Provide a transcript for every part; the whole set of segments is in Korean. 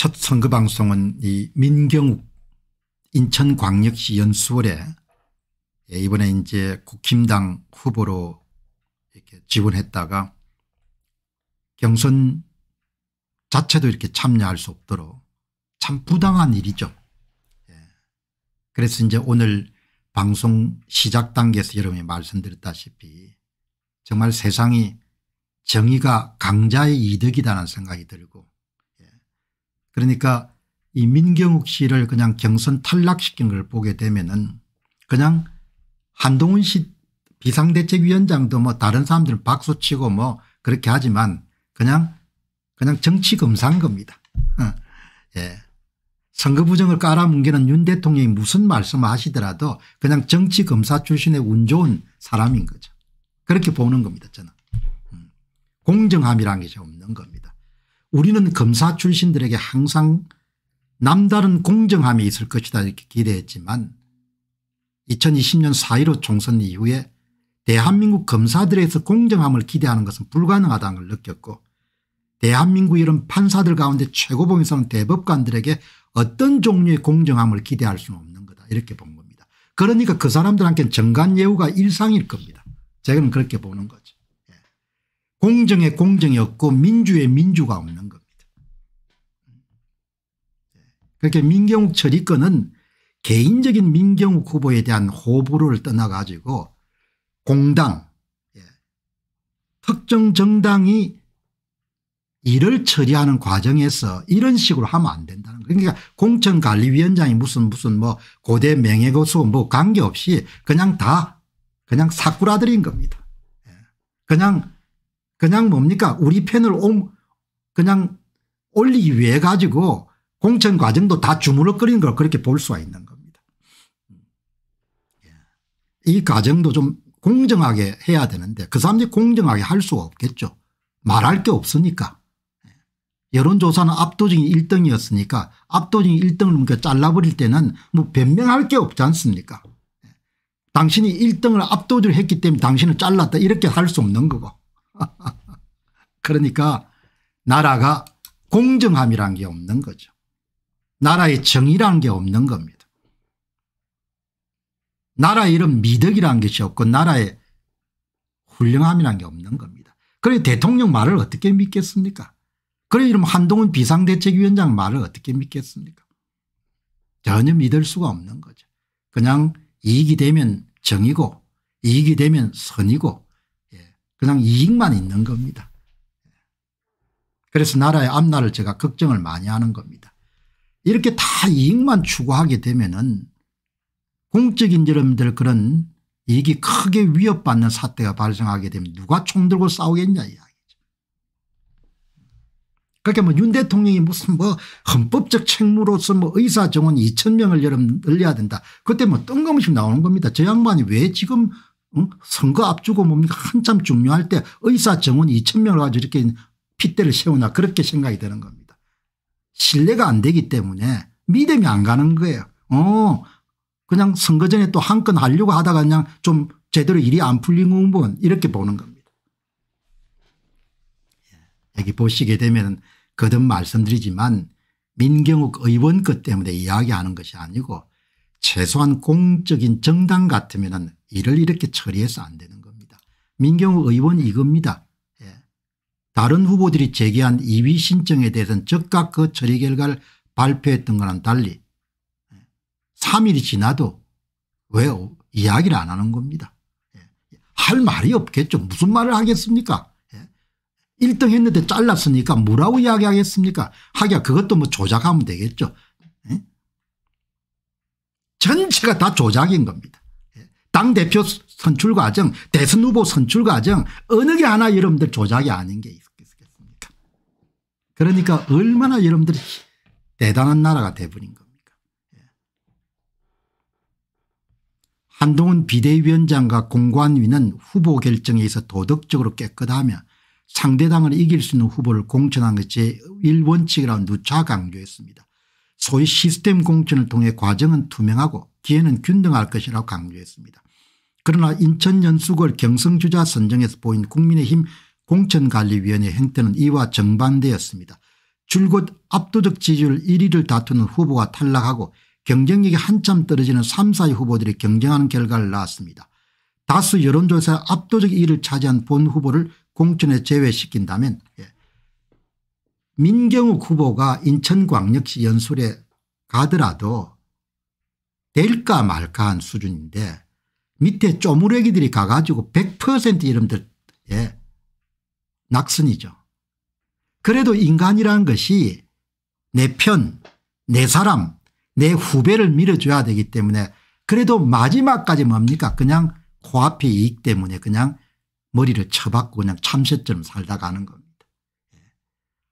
첫 선거 방송은 이 민경욱 인천광역시 연수월에 예, 이번에 이제 국힘당 후보로 이렇게 지원했다가 경선 자체도 이렇게 참여할 수 없도록 참 부당한 일이죠. 예. 그래서 이제 오늘 방송 시작 단계에서 여러분이 말씀드렸다시피 정말 세상이 정의가 강자의 이득이다라는 생각이 들고 그러니까 이 민경욱 씨를 그냥 경선 탈락시킨 걸 보게 되면은 그냥 한동훈 씨 비상대책위원장도 뭐 다른 사람들 은 박수치고 뭐 그렇게 하지만 그냥 그냥 정치 금상금입니다. 어, 예. 선거 부정을 깔아뭉개는 윤 대통령이 무슨 말씀을 하시더라도 그냥 정치 검사 출신의 운 좋은 사람인 거죠. 그렇게 보는 겁니다 저는. 음. 공정함이란 게 없는 겁니다. 우리는 검사 출신들에게 항상 남다른 공정함이 있을 것이다 이렇게 기대했지만 2020년 4.15 총선 이후에 대한민국 검사들에서 공정함을 기대하는 것은 불가능하다는 걸 느꼈고 대한민국 이런 판사들 가운데 최고봉 이는 대법관들에게 어떤 종류의 공정함을 기대할 수는 없는 거다 이렇게 본 겁니다. 그러니까 그 사람들한테는 정관예우가 일상일 겁니다. 제가 그렇게 보는 거죠. 공정의 공정이 없고 민주의 민주가 없는 겁니다. 그렇게 민경욱 처리건은 개인적인 민경욱 후보에 대한 호불호를 떠나가지고 공당 예, 특정 정당이 일을 처리하는 과정에서 이런 식으로 하면 안 된다는 거예요. 그러니까 공천관리위원장이 무슨 무슨 뭐 고대 명예고수 뭐 관계없이 그냥 다 그냥 사꾸라들인 겁니다. 예, 그냥 그냥 뭡니까 우리 편을 옴 그냥 올리기 위해 가지고 공천 과정도 다주물럭 끓인 걸 그렇게 볼 수가 있는 겁니다. 예. 이 과정도 좀 공정하게 해야 되는데 그 사람들이 공정하게 할 수가 없겠죠. 말할 게 없으니까. 예. 여론조사는 압도적인 1등이었으니까 압도적인 1등을 잘라버릴 때는 뭐 변명할 게 없지 않습니까 예. 당신이 1등을 압도적으로 했기 때문에 당신을 잘랐다 이렇게 할 수 없는 거고 그러니까 나라가 공정함이란 게 없는 거죠. 나라의 정의란 게 없는 겁니다. 나라에 이런 미덕이란 것이 없고 나라의 훌륭함이란 게 없는 겁니다. 그래 대통령 말을 어떻게 믿겠습니까? 그래 이러면 한동훈 비상대책위원장 말을 어떻게 믿겠습니까? 전혀 믿을 수가 없는 거죠. 그냥 이익이 되면 정이고 이익이 되면 선이고 그냥 이익만 있는 겁니다. 그래서 나라의 앞날을 제가 걱정을 많이 하는 겁니다. 이렇게 다 이익만 추구하게 되면은 공적인 여러분들 그런 이익이 크게 위협받는 사태가 발생하게 되면 누가 총 들고 싸우겠냐 이야기죠. 그렇게 그러니까 뭐윤 대통령이 무슨 뭐 헌법적 책무로서 뭐 의사 정원 2천 명을 여러분 늘려야 된다. 그때 뭐 뜬금없이 나오는 겁니다. 저 양반이 왜 지금 응? 선거 앞주고 뭡니까 한참 중요할 때 의사 정원 2천 명을 가지고 이렇게 핏대를 세우나 그렇게 생각이 되는 겁니다. 신뢰가 안 되기 때문에 믿음이 안 가는 거예요. 어 그냥 선거 전에 또 한 건 하려고 하다가 그냥 좀 제대로 일이 안 풀린 부 뭐 이렇게 보는 겁니다. 예. 여기 보시게 되면 거듭 말씀드리지만 민경욱 의원 것 때문에 이야기하는 것이 아니고 최소한 공적인 정당 같으면 이를 이렇게 처리해서 안 되는 겁니다. 민경우 의원 이겁니다. 예. 다른 후보들이 제기한 2위 신청에 대해서는 즉각 그 처리 결과를 발표했던 거랑 달리 3일이 예. 지나도 왜 이야기를 안 하는 겁니다. 예. 할 말이 없겠죠. 무슨 말을 하겠습니까? 예. 1등 했는데 잘랐으니까 뭐라고 이야기하겠습니까? 하기야 그것도 뭐 조작하면 되겠죠. 예? 전체가 다 조작인 겁니다. 당대표 선출 과정 대선 후보 선출 과정 어느 게 하나 여러분들 조작이 아닌 게 있겠습니까 그러니까 얼마나 여러분들이 대단한 나라가 돼버린 겁니까 예. 한동훈 비대위원장과 공관위는 후보 결정에 있어 도덕적으로 깨끗하며 상대당을 이길 수 있는 후보를 공천한 것이 일원칙이라고 누차 강조했습니다. 소위 시스템 공천을 통해 과정은 투명하고 기회는 균등할 것이라고 강조했습니다. 그러나 인천연수골 경성주자 선정에서 보인 국민의힘 공천관리위원회 행태는 이와 정반대였습니다. 줄곧 압도적 지지율 1위를 다투는 후보가 탈락하고 경쟁력이 한참 떨어지는 3, 4위 후보들이 경쟁하는 결과를 낳았습니다. 다수 여론조사에 압도적 1위를 차지한 본 후보를 공천에 제외시킨다면 예. 민경욱 후보가 인천광역시 연수에 가더라도 될까 말까 한 수준인데 밑에 쪼무레기들이 가가지고 100% 이름들 예 낙선이죠. 그래도 인간이라는 것이 내 편, 내 사람, 내 후배를 밀어줘야 되기 때문에 그래도 마지막까지 뭡니까 그냥 코앞의 이익 때문에 그냥 머리를 쳐박고 그냥 참새처럼 살다 가는 겁니다. 예.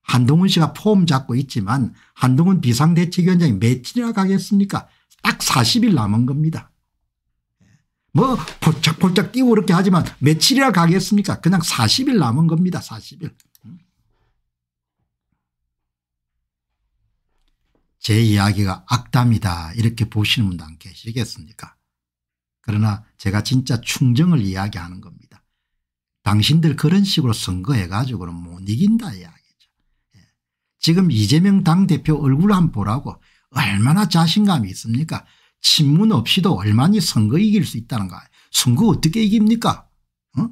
한동훈 씨가 폼 잡고 있지만 한동훈 비상대책위원장이 며칠이나 가겠습니까 딱 40일 남은 겁니다. 뭐 볼짝볼짝 뛰고 그렇게 하지만 며칠이나 가겠습니까 그냥 40일 남은 겁니다. 40일. 음. 제 이야기가 악담이다 이렇게 보시는 분도 안 계시겠습니까 그러나 제가 진짜 충정을 이야기하는 겁니다. 당신들 그런 식으로 선거해 가지고는 못 이긴다 이야기죠. 예. 지금 이재명 당대표 얼굴 한 보라고 얼마나 자신감이 있습니까? 친문 없이도 얼마나 선거 이길 수 있다는 가 선거 어떻게 이깁니까? 어?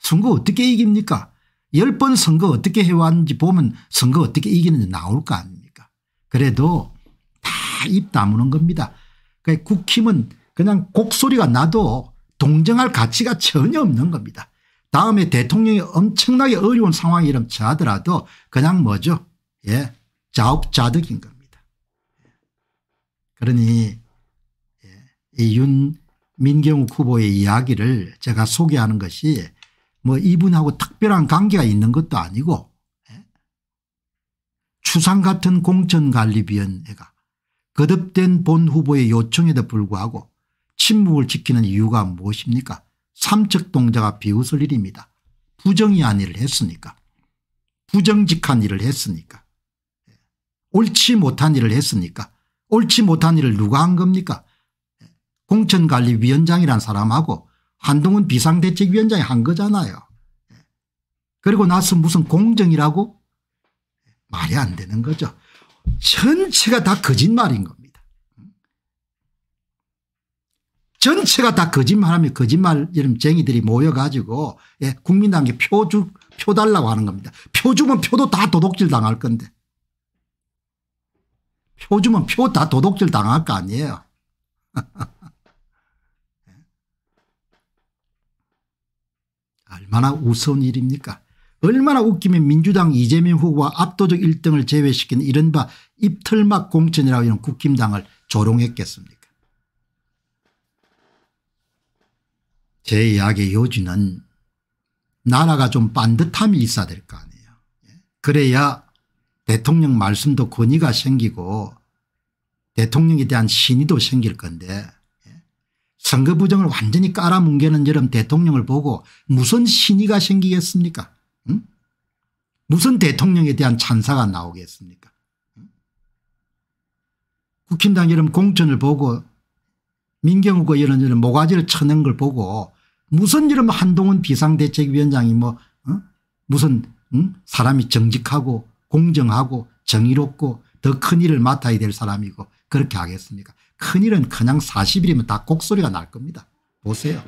선거 어떻게 이깁니까? 열 번 선거 어떻게 해왔는지 보면 선거 어떻게 이기는지 나올 거 아닙니까? 그래도 다 입 다무는 겁니다. 그러니까 국힘은 그냥 곡소리가 나도 동정할 가치가 전혀 없는 겁니다. 다음에 대통령이 엄청나게 어려운 상황 이름 처하더라도 그냥 뭐죠? 예. 자업자득인 겁니다. 그러니 예, 이 윤민경욱 후보의 이야기를 제가 소개하는 것이 뭐 이분하고 특별한 관계가 있는 것도 아니고 예, 추상 같은 공천관리위원회가 거듭된 본 후보의 요청에도 불구하고 침묵을 지키는 이유가 무엇입니까 삼척동자가 비웃을 일입니다. 부정이 아니를 했으니까 부정직한 일을 했으니까 옳지 못한 일을 했습니까 옳지 못한 일을 누가 한 겁니까 공천관리위원장이란 사람하고 한동훈 비상대책위원장이 한 거잖아요. 그리고 나서 무슨 공정이라고 말이 안 되는 거죠. 전체가 다 거짓말인 겁니다. 전체가 다 거짓말하면 거짓말 이런쟁이들이 모여가지고 예, 국민당에 표, 주, 표 달라고 하는 겁니다. 표 주면 표도 다 도둑질 당할 건데 표 주면 표 다 도둑질 당할 거 아니에요. 얼마나 우스운 일입니까 얼마나 웃기면 민주당 이재명 후보와 압도적 1등을 제외시킨 이른바 입털막 공천이라고 하는 국힘당을 조롱했겠습니까 제 이야기의 요지는 나라가 좀 반듯함이 있어야 될 거 아니에요. 예? 그래야 대통령 말씀도 권위가 생기고 대통령에 대한 신의도 생길 건데 예. 선거 부정을 완전히 깔아뭉개는 여름 대통령을 보고 무슨 신의가 생기겠습니까 응? 무슨 대통령에 대한 찬사가 나오겠습니까 국힘당 여름 공천을 보고 민경욱과 이런 이런 모가지를 쳐낸 걸 보고 무슨 이런 한동훈 비상대책위원장이 뭐 어? 무슨 응? 사람이 정직하고 공정하고 정의롭고 더 큰 일을 맡아야 될 사람이고 그렇게 하겠습니까 큰 일은 그냥 40일이면 다 곡소리가 날 겁니다. 보세요.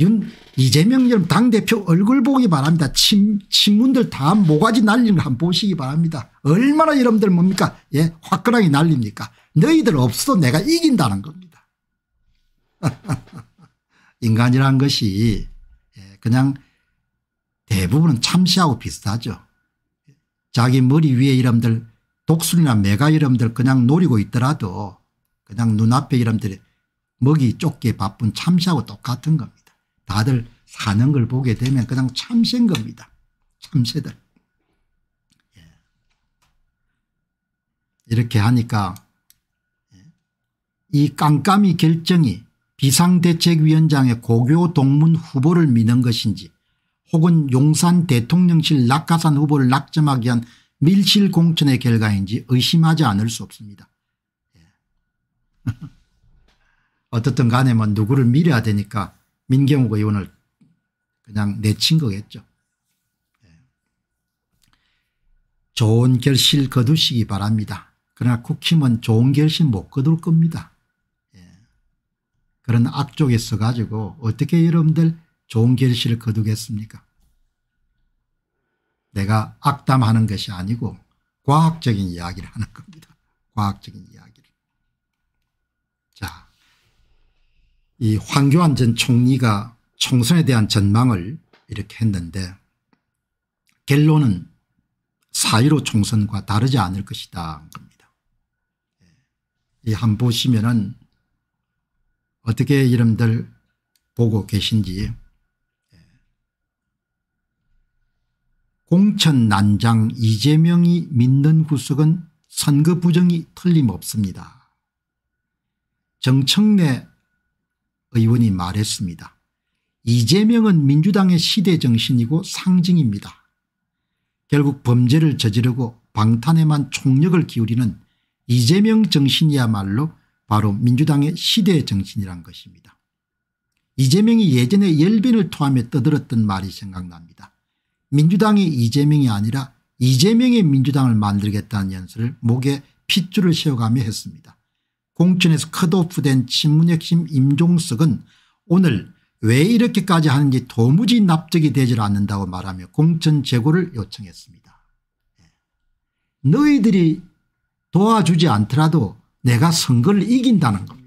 윤 이재명 여러 당대표 얼굴 보기 바랍니다. 친, 친문들 다 모가지 날리는 한 보시기 바랍니다. 얼마나 여러분들 뭡니까 예 화끈하게 날립니까 너희들 없어도 내가 이긴다는 겁니다. 인간이란 것이 예, 그냥 대부분은 참시하고 비슷하죠. 자기 머리 위에 이름들 독수리나 메가 이름들 그냥 노리고 있더라도 그냥 눈앞에 이름들이 먹이 쫓기 바쁜 참새하고 똑같은 겁니다. 다들 사는 걸 보게 되면 그냥 참새인 겁니다. 참새들. 예. 이렇게 하니까 예. 이 깜깜이 결정이 비상대책위원장의 고교 동문 후보를 미는 것인지 혹은 용산 대통령실 낙하산 후보를 낙점하기 위한 밀실 공천의 결과인지 의심하지 않을 수 없습니다. 예. 어떻든 간에 뭐 누구를 밀어야 되니까 민경욱 의원을 그냥 내친 거겠죠. 예. 좋은 결실 거두시기 바랍니다. 그러나 국힘은 좋은 결실 못 거둘 겁니다. 예. 그런 악쪽에 서가지고 어떻게 여러분들 좋은 결실을 거두겠습니까? 내가 악담하는 것이 아니고 과학적인 이야기를 하는 겁니다. 과학적인 이야기를. 자, 이 황교안 전 총리가 총선에 대한 전망을 이렇게 했는데 결론은 사1로 총선과 다르지 않을 것이다 겁니다. 예. 이한 보시면은 어떻게 여러들 보고 계신지 공천난장 이재명이 믿는 구석은 선거 부정이 틀림없습니다. 정청래 의원이 말했습니다. 이재명은 민주당의 시대정신이고 상징입니다. 결국 범죄를 저지르고 방탄에만 총력을 기울이는 이재명 정신이야말로 바로 민주당의 시대정신이란 것입니다. 이재명이 예전에 열빈을 토함에 떠들었던 말이 생각납니다. 민주당이 이재명이 아니라 이재명이 민주당을 만들겠다는 연설을 목에 핏줄을 세워가며 했습니다. 공천에서 컷오프된 친문혁신 임종석은 오늘 왜 이렇게까지 하는지 도무지 납득이 되질 않는다고 말하며 공천 재고를 요청했습니다. 예. 너희들이 도와주지 않더라도 내가 선거를 이긴다는 겁니다.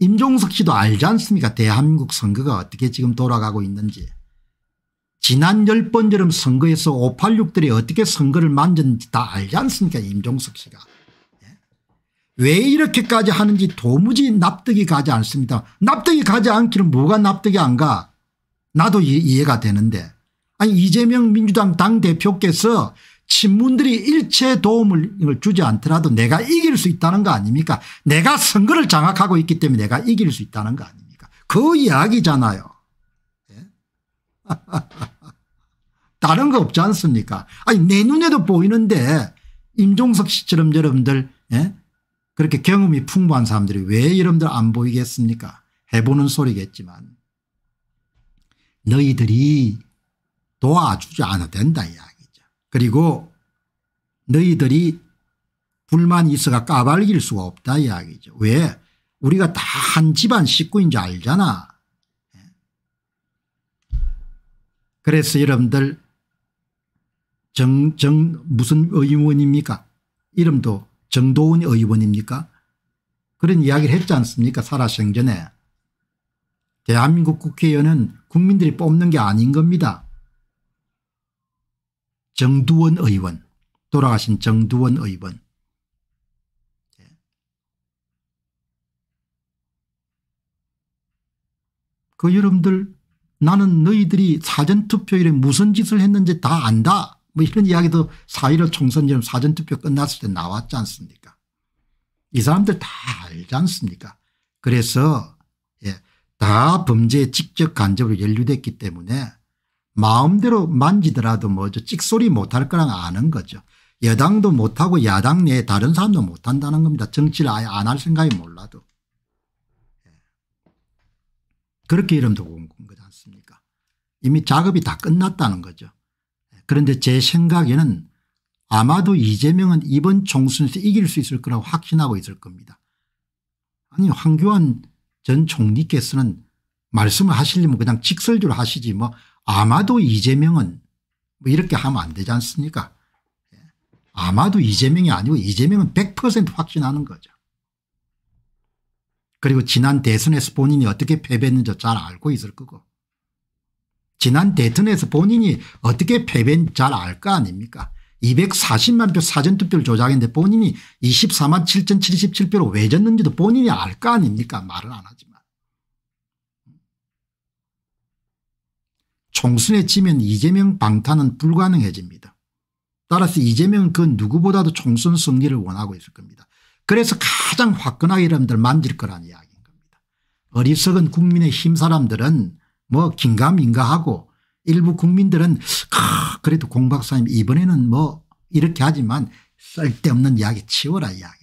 임종석 씨도 알지 않습니까 대한민국 선거가 어떻게 지금 돌아가고 있는지 지난 열 번처럼 선거에서 586들이 어떻게 선거를 만졌는지 다 알지 않습니까 임종석 씨가 예? 왜 이렇게까지 하는지 도무지 납득이 가지 않습니다. 납득이 가지 않기는 뭐가 납득이 안 가? 나도 이해가 되는데 아니 이재명 민주당 당대표께서 친문들이 일체 도움을 주지 않더라도 내가 이길 수 있다는 거 아닙니까 내가 선거를 장악하고 있기 때문에 내가 이길 수 있다는 거 아닙니까 그 이야기잖아요. 예? 다른 거 없지 않습니까 아니 내 눈에도 보이는데 임종석 씨처럼 여러분들 예? 그렇게 경험이 풍부한 사람들이 왜 여러분들 안 보이겠습니까 해보는 소리겠지만 너희들이 도와주지 않아도 된다 이야 그리고 너희들이 불만이 있어가 까발길 수가 없다 이야기죠. 왜 우리가 다 한 집안 식구인 줄 알잖아. 그래서 여러분들 정, 정, 무슨 의원입니까? 이름도 정도원 의원입니까? 그런 이야기를 했지 않습니까? 살아생전에. 대한민국 국회의원은 국민들이 뽑는 게 아닌 겁니다. 정두원 의원 돌아가신 정두원 의원 예. 그 여러분들 나는 너희들이 사전투표일에 무슨 짓을 했는지 다 안다 뭐 이런 이야기도 4.15 총선처럼 사전투표 끝났을 때 나왔지 않습니까 이 사람들 다 알지 않습니까 그래서 예, 다 범죄에 직접 간접으로 연루됐기 때문에 마음대로 만지더라도 뭐죠 찍소리 못할 거랑 아는 거죠. 여당도 못하고 야당 내에 다른 사람도 못한다는 겁니다. 정치를 아예 안 할 생각이 몰라도. 예. 그렇게 이름도 온 거지 않습니까 이미 작업이 다 끝났다는 거죠. 예. 그런데 제 생각에는 아마도 이재명은 이번 총선에서 이길 수 있을 거라고 확신하고 있을 겁니다. 아니 황교안 전 총리께서는 말씀을 하시려면 그냥 직설적으로 하시지 뭐 아마도 이재명은 뭐 이렇게 하면 안 되지 않습니까 아마도 이재명이 아니고 이재명은 100% 확신하는 거죠. 그리고 지난 대선에서 본인이 어떻게 패배했는지 잘 알고 있을 거고 지난 대선에서 본인이 어떻게 패배했는지 잘 알 거 아닙니까 240만 표 사전투표를 조작했는데 본인이 24만 7,077표로 왜 졌는지도 본인이 알 거 아닙니까 말을 안 하지만. 총선에 지면 이재명 방탄은 불가능해집니다. 따라서 이재명은 그 누구보다도 총선 승리를 원하고 있을 겁니다. 그래서 가장 화끈하게 여러분들 만질 거란 이야기인 겁니다. 어리석은 국민의힘 사람들은 뭐 긴가민가하고 일부 국민들은 그래도 공 박사님 이번에는 뭐 이렇게 하지만 쓸데없는 이야기 치워라 이야기.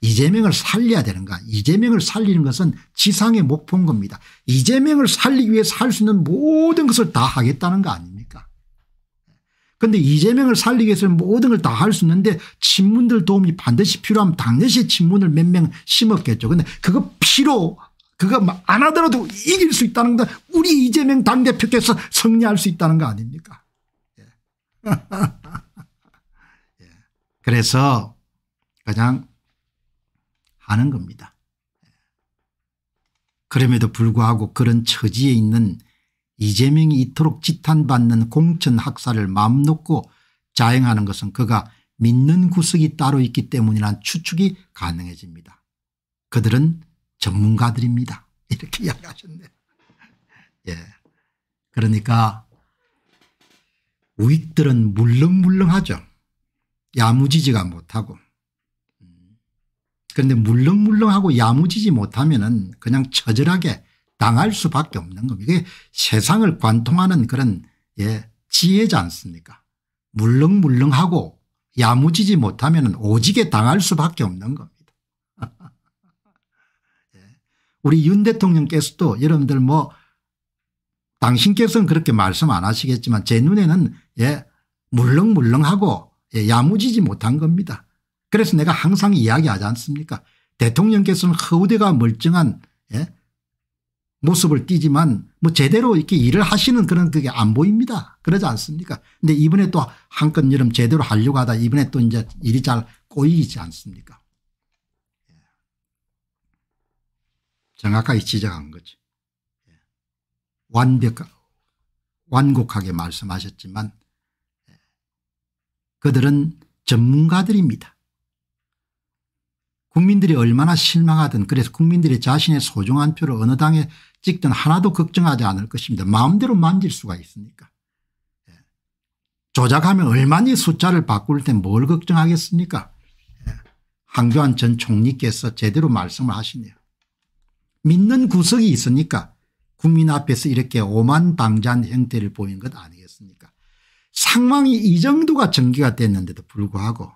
이재명을 살려야 되는가 이재명을 살리는 것은 지상의 목표인 겁니다. 이재명을 살리기 위해서 할 수 있는 모든 것을 다 하겠다는 거 아닙니까 그런데 이재명을 살리기 위해서 모든 걸 다 할 수 있는데 친문들 도움이 반드시 필요하면 당연시 친문을 몇 명 심었겠죠. 근데 그거 필요 그거 안 하더라도 이길 수 있다는 건 우리 이재명 당대표께서 승리할 수 있다는 거 아닙니까 예. 예. 그래서 그냥 아는 겁니다. 그럼에도 불구하고 그런 처지에 있는 이재명이 이토록 지탄받는 공천 학살을 마음 놓고 자행하는 것은 그가 믿는 구석이 따로 있기 때문이란 추측이 가능해집니다. 그들은 전문가들입니다. 이렇게 이야기하셨네요. 예. 그러니까 우익들은 물렁물렁하죠. 야무지지가 못하고 그런데 물렁물렁하고 야무지지 못하면은 그냥 처절하게 당할 수밖에 없는 겁니다. 이게 세상을 관통하는 그런 예, 지혜지 않습니까? 물렁물렁하고 야무지지 못하면은 오지게 당할 수밖에 없는 겁니다. 예. 우리 윤 대통령께서도 여러분들 뭐 당신께서는 그렇게 말씀 안 하시겠지만 제 눈에는 예, 물렁물렁하고 예, 야무지지 못한 겁니다. 그래서 내가 항상 이야기하지 않습니까 대통령께서는 허우대가 멀쩡한 예? 모습을 띠지만 뭐 제대로 이렇게 일을 하시는 그런 그게 안 보입니다. 그러지 않습니까 근데 이번에 또한건 여름 제대로 하려고 하다 이번에 또 이제 일이 잘 꼬이지 않습니까 예. 정확하게 지적한 거죠. 예. 완벽, 완곡하게 말씀하셨지만 예. 그들은 전문가들입니다. 국민들이 얼마나 실망하든 그래서 국민들이 자신의 소중한 표를 어느 당에 찍든 하나도 걱정하지 않을 것입니다. 마음대로 만질 수가 있습니까 예. 조작하면 얼마니 숫자를 바꿀 때 뭘 걱정하겠습니까 예. 황교안 전 총리께서 제대로 말씀을 하시네요. 믿는 구석이 있으니까 국민 앞에서 이렇게 오만방자한 형태를 보인 것 아니겠습니까 상황이 이 정도가 전개가 됐는데도 불구하고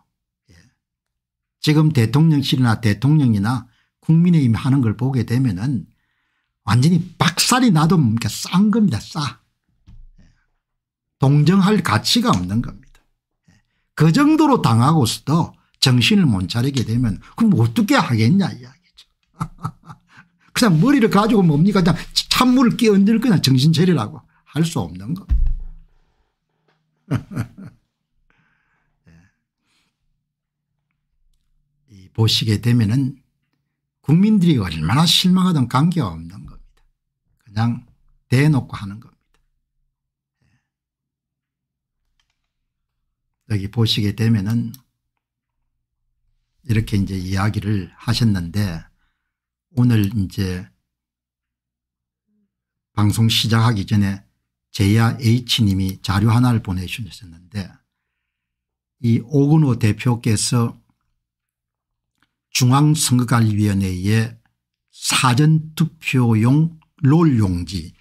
지금 대통령실이나 대통령이나 국민의힘 하는 걸 보게 되면 은 완전히 박살이 나도 그니까싼 겁니다. 싸. 예. 동정할 가치가 없는 겁니다. 예. 그 정도로 당하고서도 정신을 못 차리게 되면 그럼 어떻게 하겠냐 이야기죠. 그냥 머리를 가지고 뭡니까 그냥 찬물을 끼얹을 거냐 정신 차리라고 할 수 없는 겁니다. 보시게 되면은 국민들이 얼마나 실망하던 관계없는 가 겁니다. 그냥 대놓고 하는 겁니다. 예. 여기 보시게 되면은 이렇게 이제 이야기를 하셨는데 오늘 이제 방송 시작하기 전에 제야 H님이 자료 하나를 보내주셨는데 이 오근호 대표께서 중앙선거관리위원회의 사전투표용 롤용지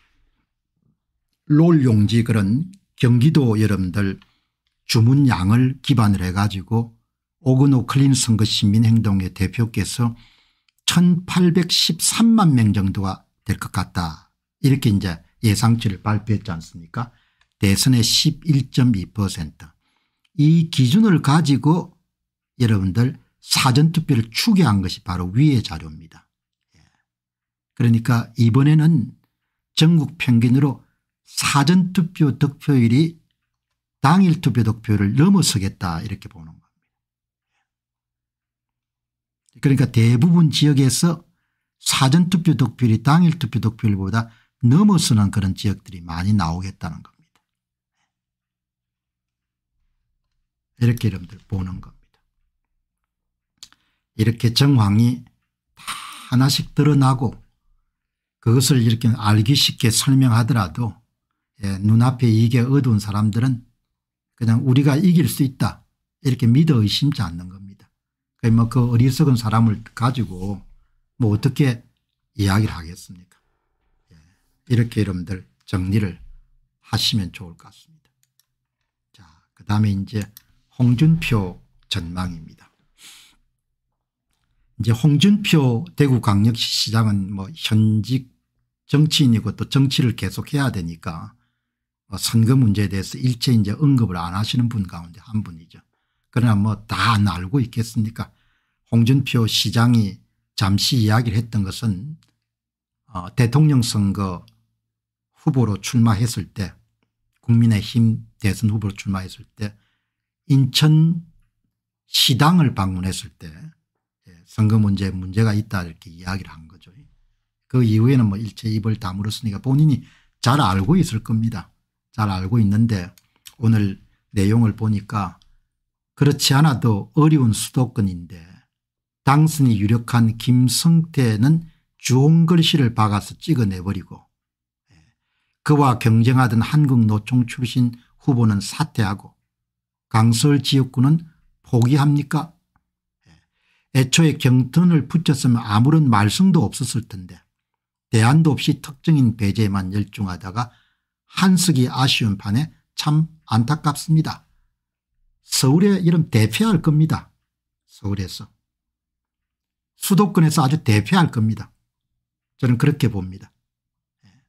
롤용지 그런 경기도 여러분들 주문양을 기반으로 해 가지고 오그노 클린 선거 시민행동의 대표께서 1813만 명 정도가 될 것 같다 이렇게 이제 예상치를 발표했지 않습니까 대선의 11.2%이 기준을 가지고 여러분들 사전투표를 추계한 것이 바로 위의 자료입니다. 예. 그러니까 이번에는 전국 평균으로 사전투표 득표율이 당일 투표 득표를 넘어서겠다 이렇게 보는 겁니다. 예. 그러니까 대부분 지역에서 사전투표 득표율이 당일 투표 득표율보다 넘어서는 그런 지역들이 많이 나오겠다는 겁니다. 예. 이렇게 여러분들 보는 겁니다. 이렇게 정황이 다 하나씩 드러나고 그것을 이렇게 알기 쉽게 설명하더라도 예, 눈앞에 이게 어두운 사람들은 그냥 우리가 이길 수 있다 이렇게 믿어 의심치 않는 겁니다. 그러니그 뭐 어리석은 사람을 가지고 뭐 어떻게 이야기를 하겠습니까 예, 이렇게 여러분들 정리를 하시면 좋을 것 같습니다. 자, 그 다음에 이제 홍준표 전망입니다. 이제 홍준표 대구광역시장은 뭐 현직 정치인이고 또 정치를 계속해야 되니까 뭐 선거 문제에 대해서 일체 이제 언급을 안 하시는 분 가운데 한 분이죠. 그러나 뭐 다 알고 있겠습니까 홍준표 시장이 잠시 이야기를 했던 것은 어 대통령 선거 후보로 출마했을 때 국민의힘 대선 후보로 출마했을 때 인천 시당을 방문했을 때 선거 문제 문제가 있다 이렇게 이야기를 한 거죠. 그 이후에는 뭐 일체 입을 다물었으니까 본인이 잘 알고 있을 겁니다. 잘 알고 있는데 오늘 내용을 보니까 그렇지 않아도 어려운 수도권인데 당선이 유력한 김성태는 주홍글씨를 박아서 찍어내버리고 예, 그와 경쟁하던 한국노총 출신 후보는 사퇴하고 강설 지역구는 포기합니까 애초에 경턴을 붙였으면 아무런 말썽도 없었을 텐데 대안도 없이 특정인 배제에만 열중하다가 한석이 아쉬운 판에 참 안타깝습니다. 서울에 이름 대표할 겁니다. 서울에서. 수도권에서 아주 대표할 겁니다. 저는 그렇게 봅니다. 예.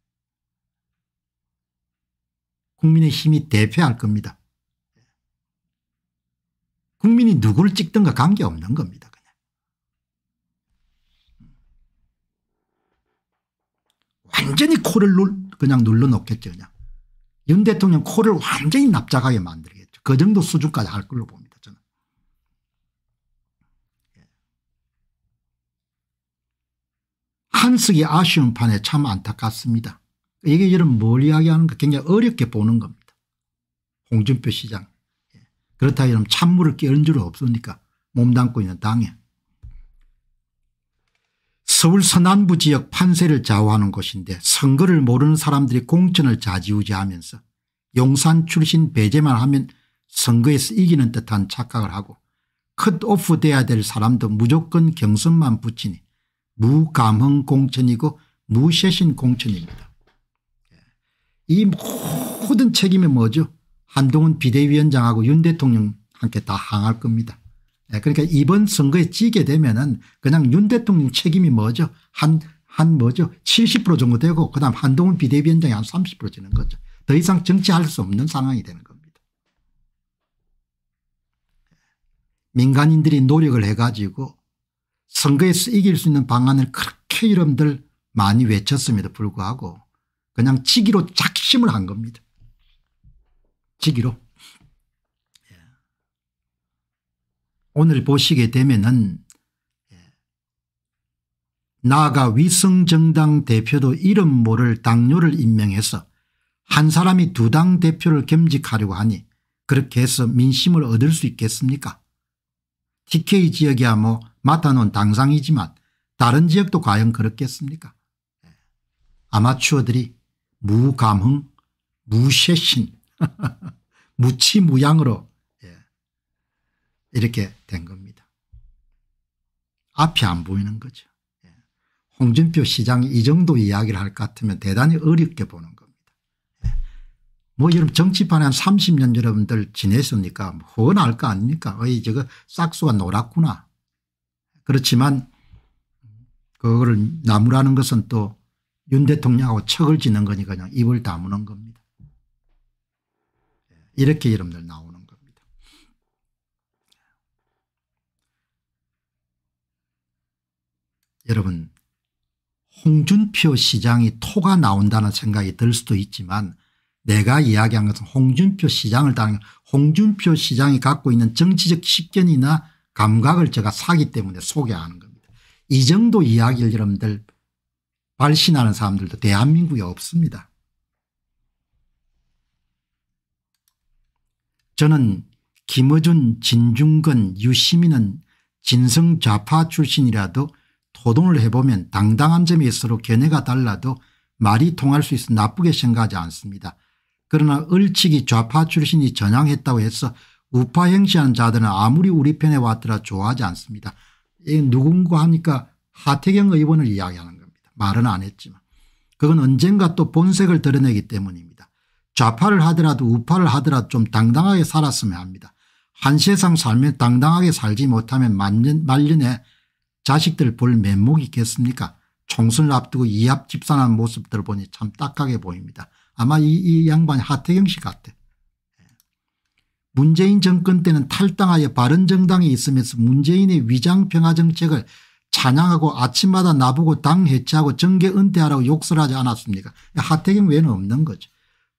국민의 힘이 대표할 겁니다. 국민이 누구를 찍든가 관계없는 겁니다. 완전히 코를 눌, 그냥 눌러 놓겠죠 그냥. 윤 대통령 코를 완전히 납작하게 만들겠죠. 그 정도 수준까지 할 걸로 봅니다 저는. 예. 한석이 아쉬운 판에 참 안타깝습니다. 이게 이런 뭘 이야기하는가 굉장히 어렵게 보는 겁니다. 홍준표 시장. 예. 그렇다 이러면 찬물을 끼얹을 줄 없으니까 몸담고 있는 당에. 서울 서남부 지역 판세를 좌우하는 곳인데 선거를 모르는 사람들이 공천을 좌지우지하면서 용산 출신 배제만 하면 선거에서 이기는 듯한 착각을 하고 컷오프 돼야 될 사람도 무조건 경선만 붙이니 무감흥 공천이고 무쇄신 공천입니다. 예. 이 모든 책임이 뭐죠? 한동훈 비대위원장하고 윤 대통령 함께 다 항할 겁니다. 네, 그러니까 이번 선거에 찌게 되면은 그냥 윤 대통령 책임이 뭐죠? 한, 한 뭐죠? 70% 정도 되고 그 다음 한동훈 비대위원장이 한 30% 지는 거죠. 더 이상 정치할 수 없는 상황이 되는 겁니다. 민간인들이 노력을 해가지고 선거에서 이길 수 있는 방안을 그렇게 이름들 많이 외쳤음에도 불구하고 그냥 지기로 작심을 한 겁니다. 지기로. 오늘 보시게 되면은 예, 나가 위성정당 대표도 이름 모를 당뇨를 임명해서 한 사람이 두 당 대표를 겸직하려고 하니 그렇게 해서 민심을 얻을 수 있겠습니까 TK지역이야 뭐 맡아놓은 당상이지만 다른 지역도 과연 그렇겠습니까 예, 아마추어들이 무감흥 무쇄신 무치무양으로 이렇게 된 겁니다. 앞이 안 보이는 거죠. 예. 홍준표 시장이 이 정도 이야기를 할 것 같으면 대단히 어렵게 보는 겁니다. 예. 뭐 여러분 정치판에 한 30년 여러분들 지냈으니까 훤할 뭐 거 아닙니까? 어이 저거 싹수가 노랗구나. 그렇지만 그거를 나무라는 것은 또 윤 대통령하고 척을 지는 거니 그냥 입을 다무는 겁니다. 예. 이렇게 여러분들 나오는 여러분 홍준표 시장이 토가 나온다는 생각이 들 수도 있지만 내가 이야기한 것은 홍준표 시장을 따는 홍준표 시장이 갖고 있는 정치적 식견이나 감각을 제가 사기 때문에 소개하는 겁니다. 이 정도 이야기를 여러분들 발신하는 사람들도 대한민국에 없습니다. 저는 김어준, 진중근, 유시민은 진성좌파 출신이라도 소동을 해보면 당당한 점이 있으로 견해가 달라도 말이 통할 수 있어 나쁘게 생각하지 않습니다. 그러나 을칙이 좌파 출신이 전향했다고 해서 우파 행시하는 자들은 아무리 우리 편에 왔더라 좋아하지 않습니다. 누군가 하니까 하태경 의원을 이야기하는 겁니다. 말은 안 했지만. 그건 언젠가 또 본색을 드러내기 때문입니다. 좌파를 하더라도 우파를 하더라도 좀 당당하게 살았으면 합니다. 한세상 살면 당당하게 살지 못하면 말년, 말년에 자식들 볼 면목이 있겠습니까 총선을 앞두고 이합 집산한 모습들 보니 참 딱하게 보입니다. 아마 이, 이 양반이 하태경 씨 같아. 예. 문재인 정권 때는 탈당하여 바른정당이 있으면서 문재인의 위장평화 정책을 찬양하고 아침마다 나보고 당 해체하고 정계 은퇴하라고 욕설하지 않았습니까 하태경 외에는 없는 거죠.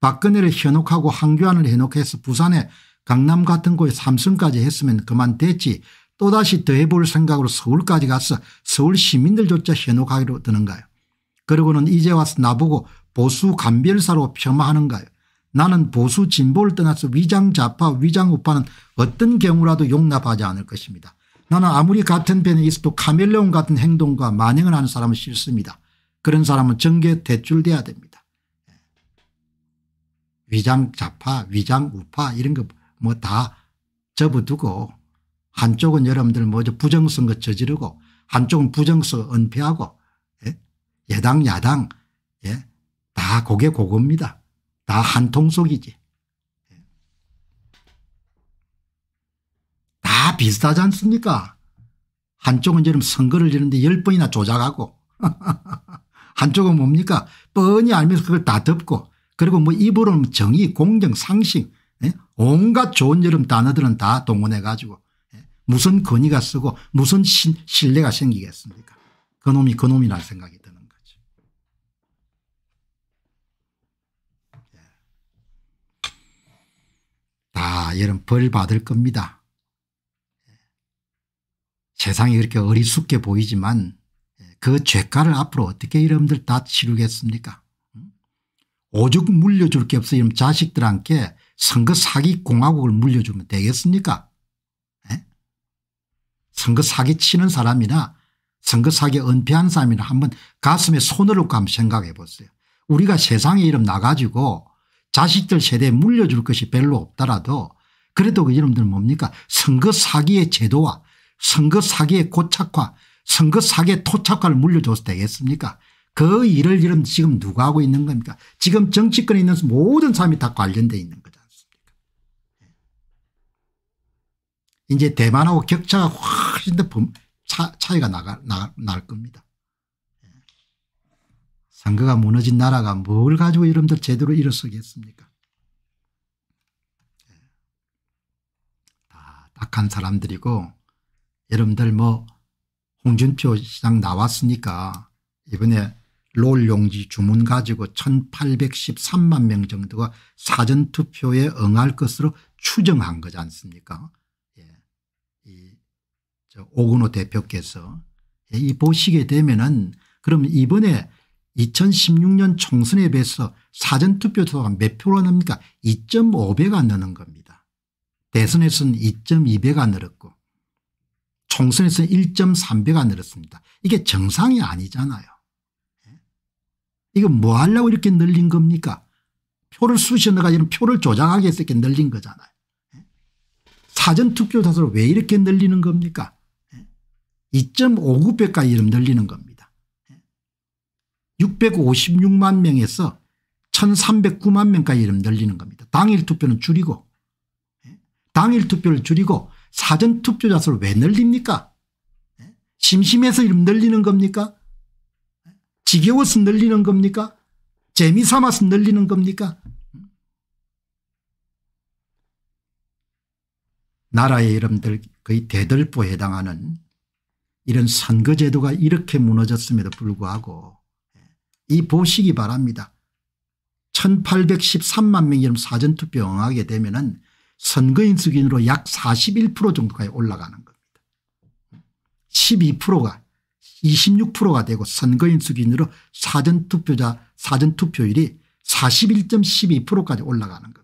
박근혜를 현혹하고 황교안을 현혹해서 부산에 강남 같은 곳에 삼성까지 했으면 그만 됐지 또다시 더해볼 생각으로 서울까지 가서 서울 시민들조차 현혹하기로 드는가요. 그리고는 이제 와서 나보고 보수 간별사로 폄하하는가요. 나는 보수 진보를 떠나서 위장좌파 위장우파는 어떤 경우라도 용납하지 않을 것입니다. 나는 아무리 같은 편에 있어도 카멜레온 같은 행동과 만행을 하는 사람은 싫습니다. 그런 사람은 정계에 대출돼야 됩니다. 위장좌파 위장우파 이런 거 뭐 다 접어두고 한쪽은 여러분들 뭐죠 부정선거 저지르고 한쪽은 부정선거 은폐하고 예? 당 야당 예? 다 고개 고겁니다. 다 한통속이지. 예? 다 비슷하지 않습니까 한쪽은 지금 선거를 이는데 열번이나 조작하고 한쪽은 뭡니까 뻔히 알면서 그걸 다 덮고 그리고 뭐 입으로는 정의 공정 상식 예? 온갖 좋은 여름 단어들은 다 동원해 가지고 무슨 권위가 쓰고 무슨 신, 신뢰가 생기겠습니까 그놈이 그놈이란 생각이 드는 거죠. 예. 다 여러분 벌 받을 겁니다. 예. 세상이 그렇게 어리숙게 보이지만 예, 그 죄가를 앞으로 어떻게 여러분들 다 치르겠습니까 음? 오죽 물려줄 게 없어 이러 자식들한테 선거 사기 공화국을 물려주면 되겠습니까 선거 사기 치는 사람이나 선거 사기 은폐한 사람이나 한번 가슴에 손을 놓고 한번 생각해 보세요. 우리가 세상에 이름 나가지고 자식들 세대에 물려줄 것이 별로 없더라도 그래도 그 이름들 뭡니까 선거 사기의 제도와 선거 사기의 고착화 선거 사기의 토착화를 물려줘서 되겠습니까 그 일을 이름 지금 누가 하고 있는 겁니까 지금 정치권에 있는 모든 사람이 다 관련돼 있는 이제 대만하고 격차가 훨씬 더 차, 차이가 나가, 나, 날 겁니다. 선거가 예. 무너진 나라가 뭘 가지고 여러분들 제대로 일어서겠습니까? 예. 다 악한 사람들이고 여러분들 뭐 홍준표 시장 나왔으니까 이번에 롤 용지 주문 가지고 1813만 명 정도가 사전투표에 응할 것으로 추정한 거지 않습니까 오근호 대표께서 예, 이 보시게 되면은 그럼 이번에 2016년 총선에 비해서 사전투표수가 몇 표로 납니까 2.5배가 느는 겁니다. 대선에서는 2.2배가 늘었고 총선에서는 1.3배가 늘었습니다. 이게 정상이 아니잖아요. 예? 이거 뭐 하려고 이렇게 늘린 겁니까 표를 쑤셔 넣어가지고 표를 조장하기 위해서 이렇게 늘린 거잖아요. 사전투표 자수를왜 이렇게 늘리는 겁니까 2.5 예? 9배까지 이름 늘리는 겁니다. 656만 예? 명에서 1309만 명까지 이름 늘리는 겁니다. 당일 투표는 줄이고 예? 당일 투표를 줄이고 사전투표자 수를 왜 늘립니까 심심해서 이름 늘리는 겁니까 지겨워서 늘리는 겁니까 재미삼아서 늘리는 겁니까 나라의 이름들 거의 대들보에 해당하는 이런 선거제도가 이렇게 무너졌음에도 불구하고 예, 이 보시기 바랍니다. 1813만 명이 사전투표 응하게 되면 은 선거인 수준으로 약 41% 정도까지 올라가는 겁니다. 12%가 26%가 되고 선거인 수준으로 사전투표자 사전투표율이 41.12%까지 올라가는 겁니다.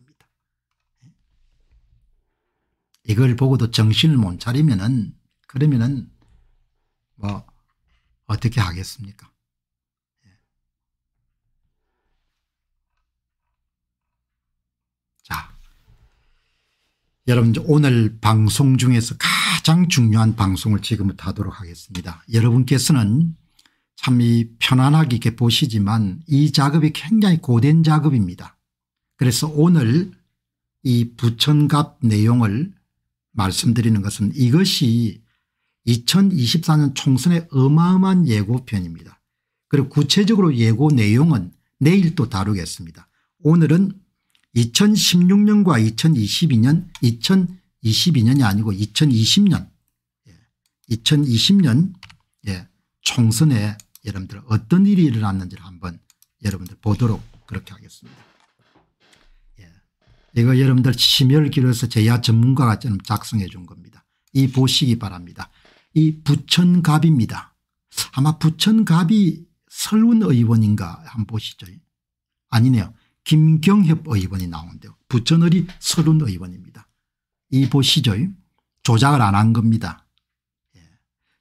이걸 보고도 정신을 못 차리면은 그러면은 뭐 어떻게 하겠습니까? 예. 자, 여러분 오늘 방송 중에서 가장 중요한 방송을 지금부터 하도록 하겠습니다. 여러분께서는 참이 편안하게 이렇게 보시지만 이 작업이 굉장히 고된 작업입니다. 그래서 오늘 이 부천갑 내용을 말씀드리는 것은 이것이 2024년 총선의 어마어마한 예고편입니다. 그리고 구체적으로 예고 내용은 내일 또 다루겠습니다. 오늘은 2016년과 2022년 2022년이 아니고 2020년 2020년 예, 예, 총선에 여러분들 어떤 일이 일어났는지를 한번 여러분들 보도록 그렇게 하겠습니다. 이거 여러분들 심혈길에서 제야 전문가가 작성해 준 겁니다. 이 보시기 바랍니다. 이 부천갑입니다. 아마 부천갑이 설운 의원인가 한번 보시죠. 아니네요. 김경협 의원이 나오는데요 부천을이 설운 의원입니다. 이 보시죠. 조작을 안 한 겁니다. 예.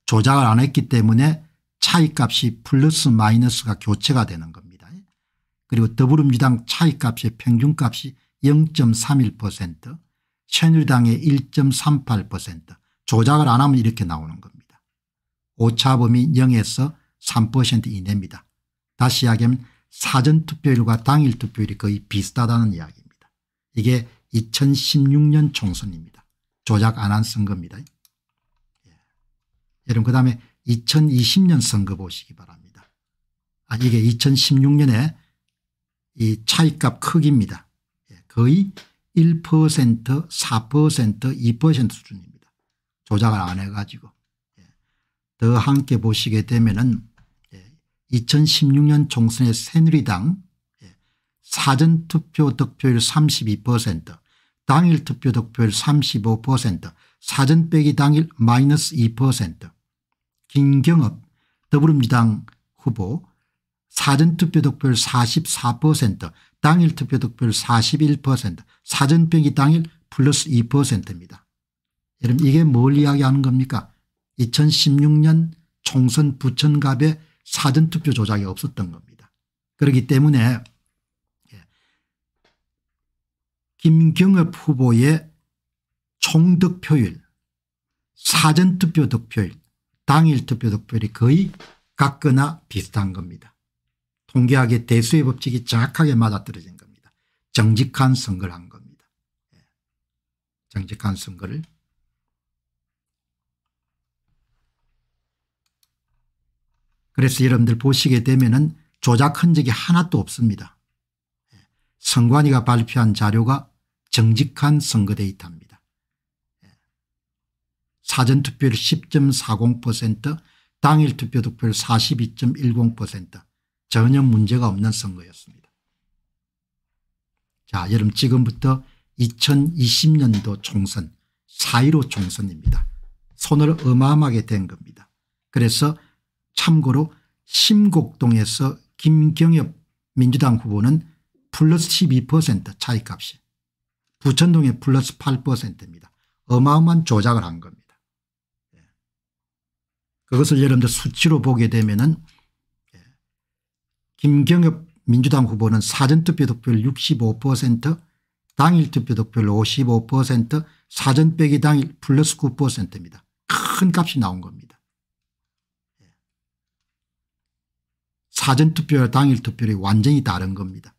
조작을 안 했기 때문에 차이값이 플러스 마이너스가 교체가 되는 겁니다. 예. 그리고 더불어민주당 차이값의 평균값이 0.31%, 새누리당의 1.38%, 조작을 안 하면 이렇게 나오는 겁니다. 오차범위 0에서 3% 이내입니다. 다시 이야기하면 사전투표율과 당일투표율이 거의 비슷하다는 이야기입니다. 이게 2016년 총선입니다. 조작 안 한 선거입니다. 예. 여러분 그 다음에 2020년 선거 보시기 바랍니다. 아 이게 2016년에 이 차이값 크기입니다. 거의 1% 4% 2% 수준입니다. 조작을 안 해가지고 예. 더 함께 보시게 되면은 2016년 예, 총선의 새누리당 예, 사전투표 득표율 32% 당일 투표 득표율 35% 사전 빼기 당일 마이너스 2% 김경업 더불어민주당 후보 사전투표 득표율 44% 당일 투표 득표율 41% 사전 빼기 당일 플러스 2%입니다. 여러분 이게 뭘 이야기하는 겁니까 2016년 총선 부천갑에 사전투표 조작이 없었던 겁니다. 그렇기 때문에 예, 김경엽 후보의 총득표율 사전투표 득표율 당일 투표 득표율이 거의 같거나 비슷한 겁니다. 통계학의 대수의 법칙이 정확하게 맞아떨어진 겁니다. 정직한 선거를 한 겁니다. 예. 정직한 선거를 그래서 여러분들 보시게 되면은 조작 흔적이 하나도 없습니다. 예. 선관위가 발표한 자료가 정직한 선거 데이터입니다. 예. 사전투표율 10.40% 당일 투표 득표율 42.10% 전혀 문제가 없는 선거였습니다. 자, 여러분 지금부터 2020년도 총선 4.15 총선입니다. 손을 어마어마하게 댄 겁니다. 그래서 참고로 심곡동에서 김경엽 민주당 후보는 플러스 12% 차이값이 부천동의 플러스 8%입니다. 어마어마한 조작을 한 겁니다. 예. 그것을 여러분들 수치로 보게 되면 은 김경엽 민주당 후보는 사전투표 득표율 65% 당일 투표 득표율 55% 사전 빼기 당일 플러스 9%입니다. 큰 값이 나온 겁니다. 사전 투표와 당일 투표율이 완전히 다른 겁니다.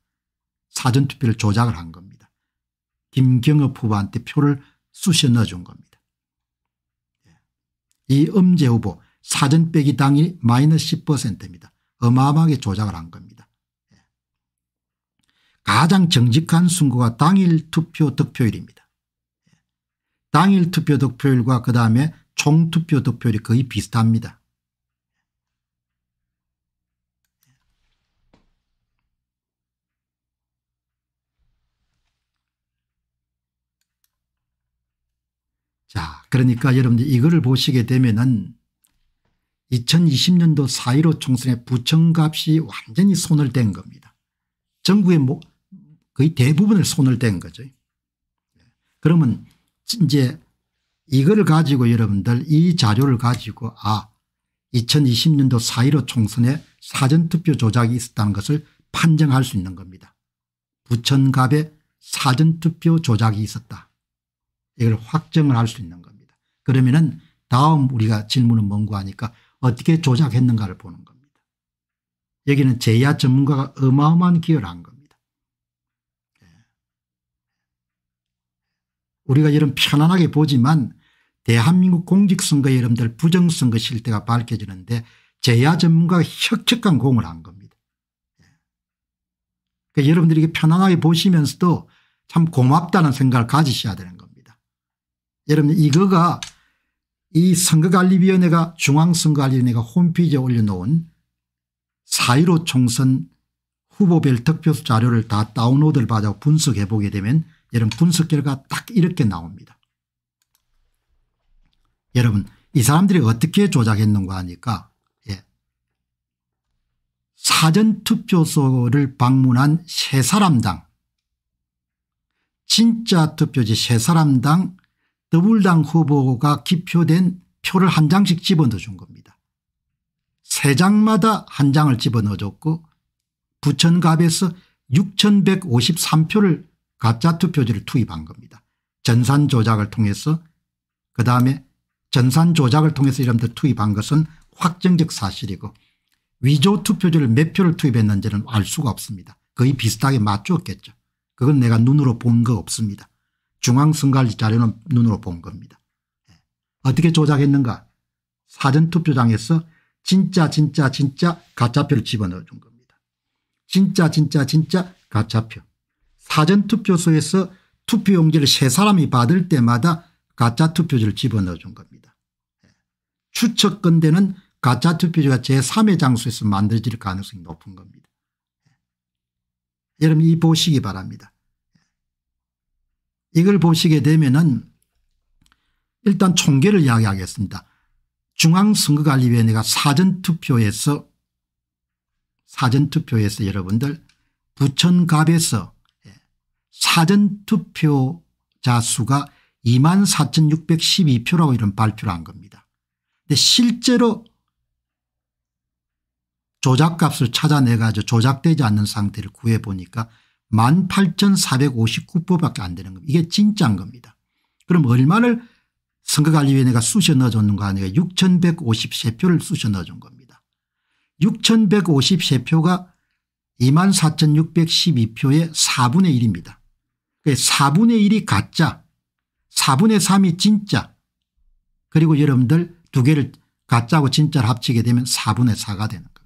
사전 투표를 조작을 한 겁니다. 김경엽 후보한테 표를 쑤셔 넣어준 겁니다. 예. 이 엄재 후보 사전 빼기 당일 마이너스 10%입니다. 어마어마하게 조작을 한 겁니다. 예. 가장 정직한 선거가 당일 투표 득표율입니다. 예. 당일 투표 득표율과 그다음에 총투표 득표율이 거의 비슷합니다. 예. 자 그러니까 여러분들 이거를 보시게 되면은 2020년도 4.15 총선에 부천갑이 완전히 손을 댄 겁니다. 정부의 뭐 거의 대부분을 손을 댄 거죠. 그러면 이제 이걸 가지고 여러분들 이 자료를 가지고 아 2020년도 4.15 총선에 사전투표 조작이 있었다는 것을 판정할 수 있는 겁니다. 부천갑에 사전투표 조작이 있었다. 이걸 확정을 할 수 있는 겁니다. 그러면은 다음 우리가 질문은 뭔고 하니까 어떻게 조작했는가를 보는 겁니다. 여기는 제야 전문가가 어마어마한 기여를 한 겁니다. 예. 우리가 이런 편안하게 보지만 대한민국 공직선거 여러분들 부정선거 실태가 밝혀지는데 제야 전문가가 혁혁한 공을 한 겁니다. 예. 그러니까 여러분들이 편안하게 보시면서도 참 고맙다는 생각을 가지셔야 되는 겁니다. 여러분 이거가 이 선거관리위원회가 중앙선거관리위원회가 홈페이지에 올려놓은 4.15 총선 후보별 득표수 자료를 다 다운로드를 받아 분석해 보게 되면 여러분 분석 결과 딱 이렇게 나옵니다. 여러분 이 사람들이 어떻게 조작했는가 하니까 예. 사전투표소를 방문한 세 사람당 진짜 투표지 세 사람당 더불당 후보가 기표된 표를 한 장씩 집어넣어 준 겁니다. 세 장마다 한 장을 집어넣어 줬고 부천갑에서 6153표를 가짜 투표지를 투입한 겁니다. 전산 조작을 통해서 그다음에 전산 조작을 통해서 이름들 투입한 것은 확정적 사실이고 위조 투표지를 몇 표를 투입했는지는 알 수가 없습니다. 거의 비슷하게 맞추었겠죠. 그건 내가 눈으로 본 거 없습니다. 중앙선관리 자료는 눈으로 본 겁니다. 예. 어떻게 조작했는가 사전투표장에서 진짜 진짜 진짜 가짜표를 집어넣어 준 겁니다. 진짜 진짜 진짜 가짜표. 사전투표소에서 투표용지를 세 사람이 받을 때마다 가짜 투표지를 집어넣어 준 겁니다. 예. 추측건대는 가짜 투표지가 제3의 장소에서 만들어질 가능성이 높은 겁니다. 예. 여러분 이 보시기 바랍니다. 이걸 보시게 되면은 일단 총계를 이야기하겠습니다. 중앙선거관리위원회가 사전투표에서 사전투표에서 여러분들 부천갑에서 예, 사전투표자 수가 2만 4,612표라고 이런 발표를 한 겁니다. 근데 실제로 조작값을 찾아내가지고 조작되지 않는 상태를 구해보니까 18,459표밖에 안 되는 겁니다. 이게 진짜인 겁니다. 그럼 얼마를 선거관리위원회가 쑤셔 넣어줬는가 하니까 6,153표를 쑤셔 넣어준 겁니다. 6,153표가 24,612표의 4분의 1입니다. 4분의 1이 가짜 4분의 3이 진짜 그리고 여러분들 두 개를 가짜고 진짜를 합치게 되면 4분의 4가 되는 겁니다.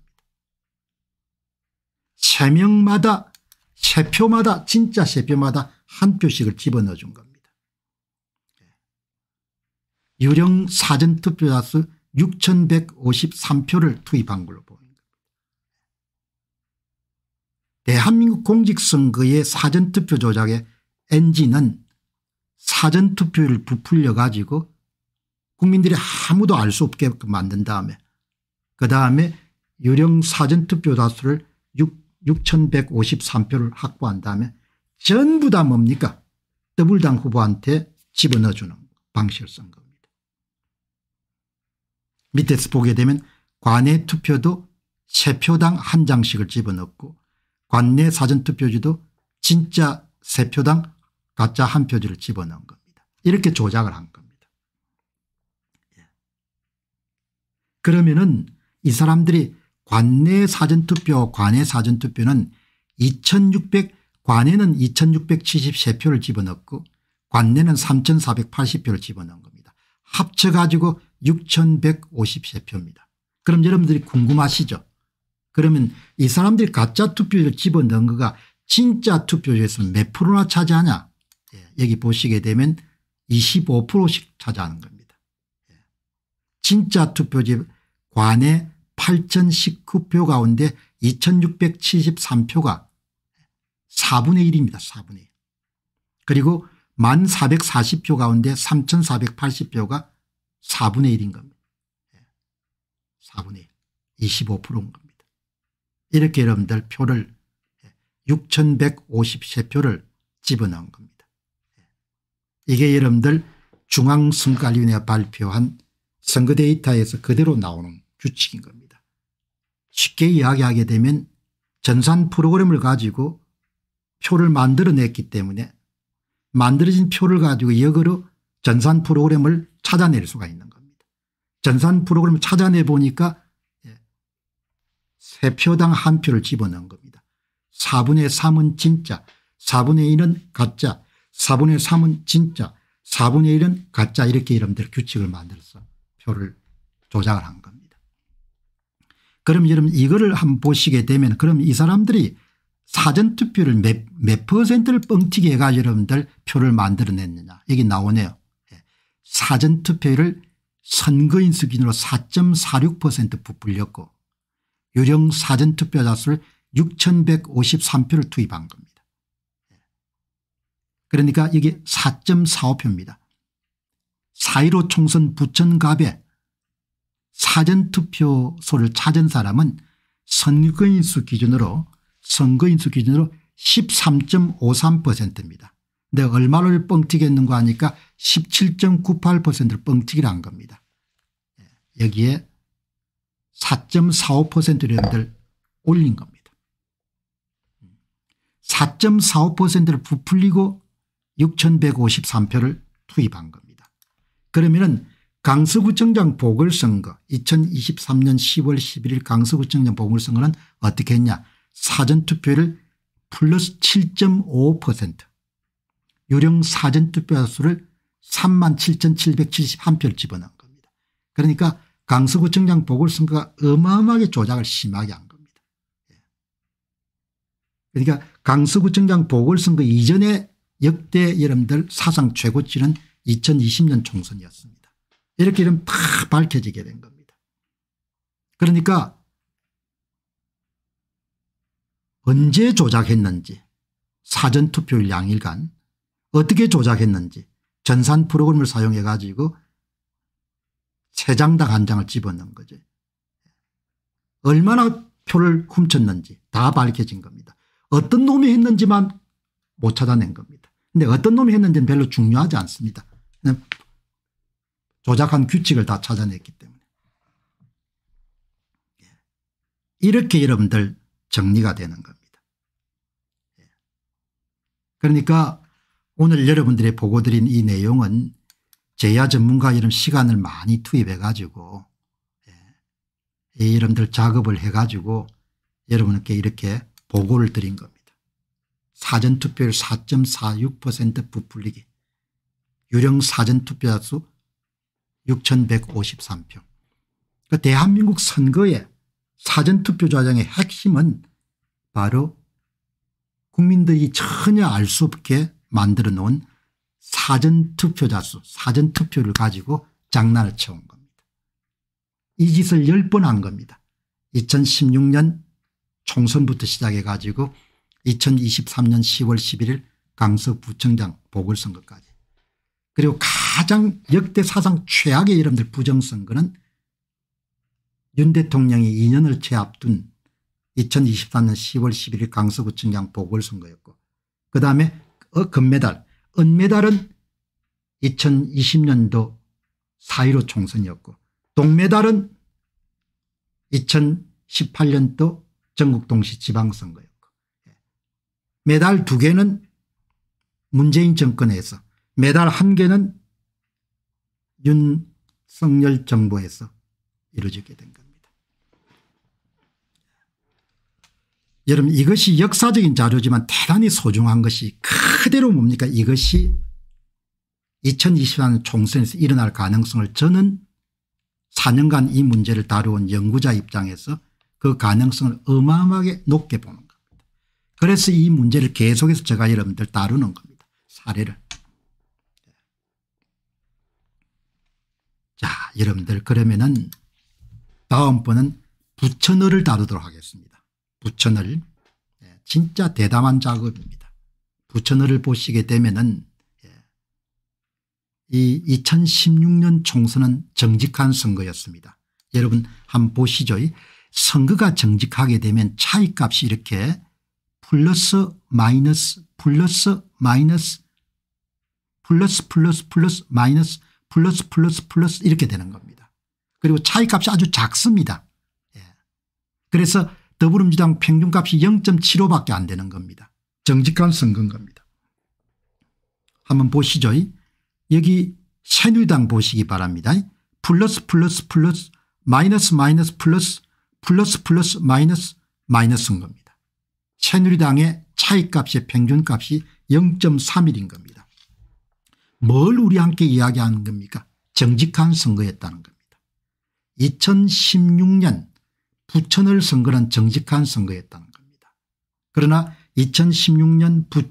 3명마다 세 표마다 진짜 세 표마다 한 표씩을 집어넣어 준 겁니다. 유령 사전투표자 수 6153표를 투입한 걸로 보입니다. 대한민국 공직선거의 사전투표 조작의 엔진은 사전투표를 부풀려 가지고 국민들이 아무도 알 수 없게 만든 다음에 그 다음에 유령 사전투표 다수를 6,153표를 확보한 다음에 전부 다 뭡니까 더블당 후보한테 집어넣어주는 방실선거입니다. 밑에서 보게 되면 관내 투표도 세표당한 장씩을 집어넣고 관내 사전투표지도 진짜 세표당 가짜 한 표지를 집어넣은 겁니다. 이렇게 조작을 한 겁니다. 예. 그러면은 이 사람들이 관내 사전투표 관외 사전투표는 2600 관외는 2673표를 집어넣고 관내는 3480표를 집어넣은 겁니다. 합쳐 가지고 6153표입니다. 그럼 여러분들이 궁금하시죠 그러면 이 사람들이 가짜 투표를 집어넣은 거가 진짜 투표에서 몇 프로나 차지하냐 예, 여기 보시게 되면 25%씩 차지하는 겁니다. 예. 진짜 투표지 관의 8,019표 가운데 2,673표가 4분의 1입니다. 4분의 1. 그리고 1,440표 가운데 3,480표가 4분의 1인 겁니다. 4분의 1. 25%인 겁니다. 이렇게 여러분들 표를 6,153표를 예, 집어넣은 겁니다. 예. 이게 여러분들 중앙선관위원회 발표한 선거 데이터에서 그대로 나오는 규칙인 겁니다. 쉽게 이야기하게 되면 전산 프로그램을 가지고 표를 만들어냈기 때문에 만들어진 표를 가지고 역으로 전산 프로그램을 찾아낼 수가 있는 겁니다. 전산 프로그램을 찾아내 보니까 예, 세 표당 한 표를 집어넣은 겁니다. 4분의 3은 진짜 4분의 1은 가짜 4분의 3은 진짜 4분의 1은 가짜 이렇게 이름대로 규칙을 만들어서 표를 조작을 한 겁니다. 그럼 여러분 이거를 한번 보시게 되면 그럼 이 사람들이 사전투표를 몇, 몇 퍼센트를 뻥튀기 해가 여러분들 표를 만들어냈느냐 여기 나오네요. 예. 사전투표를 선거인 수준으로 4.46% 부풀렸고 유령 사전투표자 수를 6153표를 투입한 겁니다. 예. 그러니까 여기 4.45표입니다. 4.15 총선 부천갑에 사전투표소를 찾은 사람은 선거인수 기준으로 선거인수 기준으로 13.53%입니다. 내가 얼마를 뻥튀기했는가 하니까 17.98%를 뻥튀기를 한 겁니다. 예, 여기에 4.45%를 여러분들 올린 겁니다. 4.45%를 부풀리고 6153표를 투입한 겁니다. 그러면 은 강서구청장 보궐선거 2023년 10월 11일 강서구청장 보궐선거는 어떻게 했냐 사전투표를 플러스 7.5% 유령 사전투표 수를 37,771표를 집어넣은 겁니다. 그러니까 강서구청장 보궐선거가 어마어마하게 조작을 심하게 한 겁니다. 예. 그러니까 강서구청장 보궐선거 이전에 역대 여러분들 사상 최고치는 2020년 총선이었습니다. 이렇게 이름 다 밝혀지게 된 겁니다. 그러니까 언제 조작했는지 사전투표일 양일간 어떻게 조작했는지 전산 프로그램을 사용해 가지고 세 장당 한 장을 집어넣은 거죠. 얼마나 표를 훔쳤는지 다 밝혀진 겁니다. 어떤 놈이 했는지만 못 찾아낸 겁니다. 근데 어떤 놈이 했는지는 별로 중요하지 않습니다. 조작한 규칙을 다 찾아냈기 때문에 예. 이렇게 여러분들 정리가 되는 겁니다. 예. 그러니까 오늘 여러분들이 보고드린 이 내용은 제야 전문가 이런 시간을 많이 투입해 가지고 예, 여러분들 작업을 해 가지고 여러분께 이렇게 보고를 드린 겁니다. 사전투표율 4.46% 부풀리기 유령 사전투표자 수 6153표. 그 대한민국 선거의 사전투표 좌장의 핵심은 바로 국민들이 전혀 알 수 없게 만들어 놓은 사전투표자 수 사전투표를 가지고 장난을 쳐온 겁니다. 이 짓을 10번 한 겁니다. 2016년 총선부터 시작해 가지고 2023년 10월 11일 강서구청장 보궐선거까지 그리고 가장 역대 사상 최악의 이름들 부정선거는 윤 대통령이 2년을 채 앞둔 2023년 10월 11일 강서구청장 보궐선거였고 그다음에 어, 금메달 은메달은 2020년도 4.15 총선이었고 동메달은 2018년도 전국동시 지방선거였고 예. 메달 두 개는 문재인 정권에서 매달 한 개는 윤석열 정부에서 이루어지게 된 겁니다. 여러분 이것이 역사적인 자료지만 대단히 소중한 것이 그대로 뭡니까 이것이 2024년 총선에서 일어날 가능성을 저는 4년간 이 문제를 다루온 연구자 입장에서 그 가능성을 어마어마하게 높게 보는 겁니다. 그래서 이 문제를 계속해서 제가 여러분들 다루는 겁니다. 사례를. 자 여러분들 그러면은 다음번은 부처어를 다루도록 하겠습니다. 부천을 예, 진짜 대담한 작업입니다. 부천어를 보시게 되면은 예, 이 2016년 총선은 정직한 선거였습니다. 여러분 한번 보시죠. 선거가 정직하게 되면 차이값이 이렇게 플러스 마이너스 플러스 마이너스 플러스 플러스 플러스 마이너스 플러스 플러스 플러스 이렇게 되는 겁니다. 그리고 차이값이 아주 작습니다. 예. 그래서 더불어민주당 평균값이 0.75밖에 안 되는 겁니다. 정직한 선거인 겁니다. 한번 보시죠. 여기 새누리당 보시기 바랍니다. 플러스 플러스 플러스 마이너스 마이너스 플러스 플러스 플러스 마이너스 마이너스인 겁니다. 새누리당의 차이값의 평균값이 0.3일인 겁니다. 뭘 우리 함께 이야기하는 겁니까 정직한 선거였다는 겁니다. 2016년 부천을 선거는 정직한 선거였다는 겁니다. 그러나 2016년 부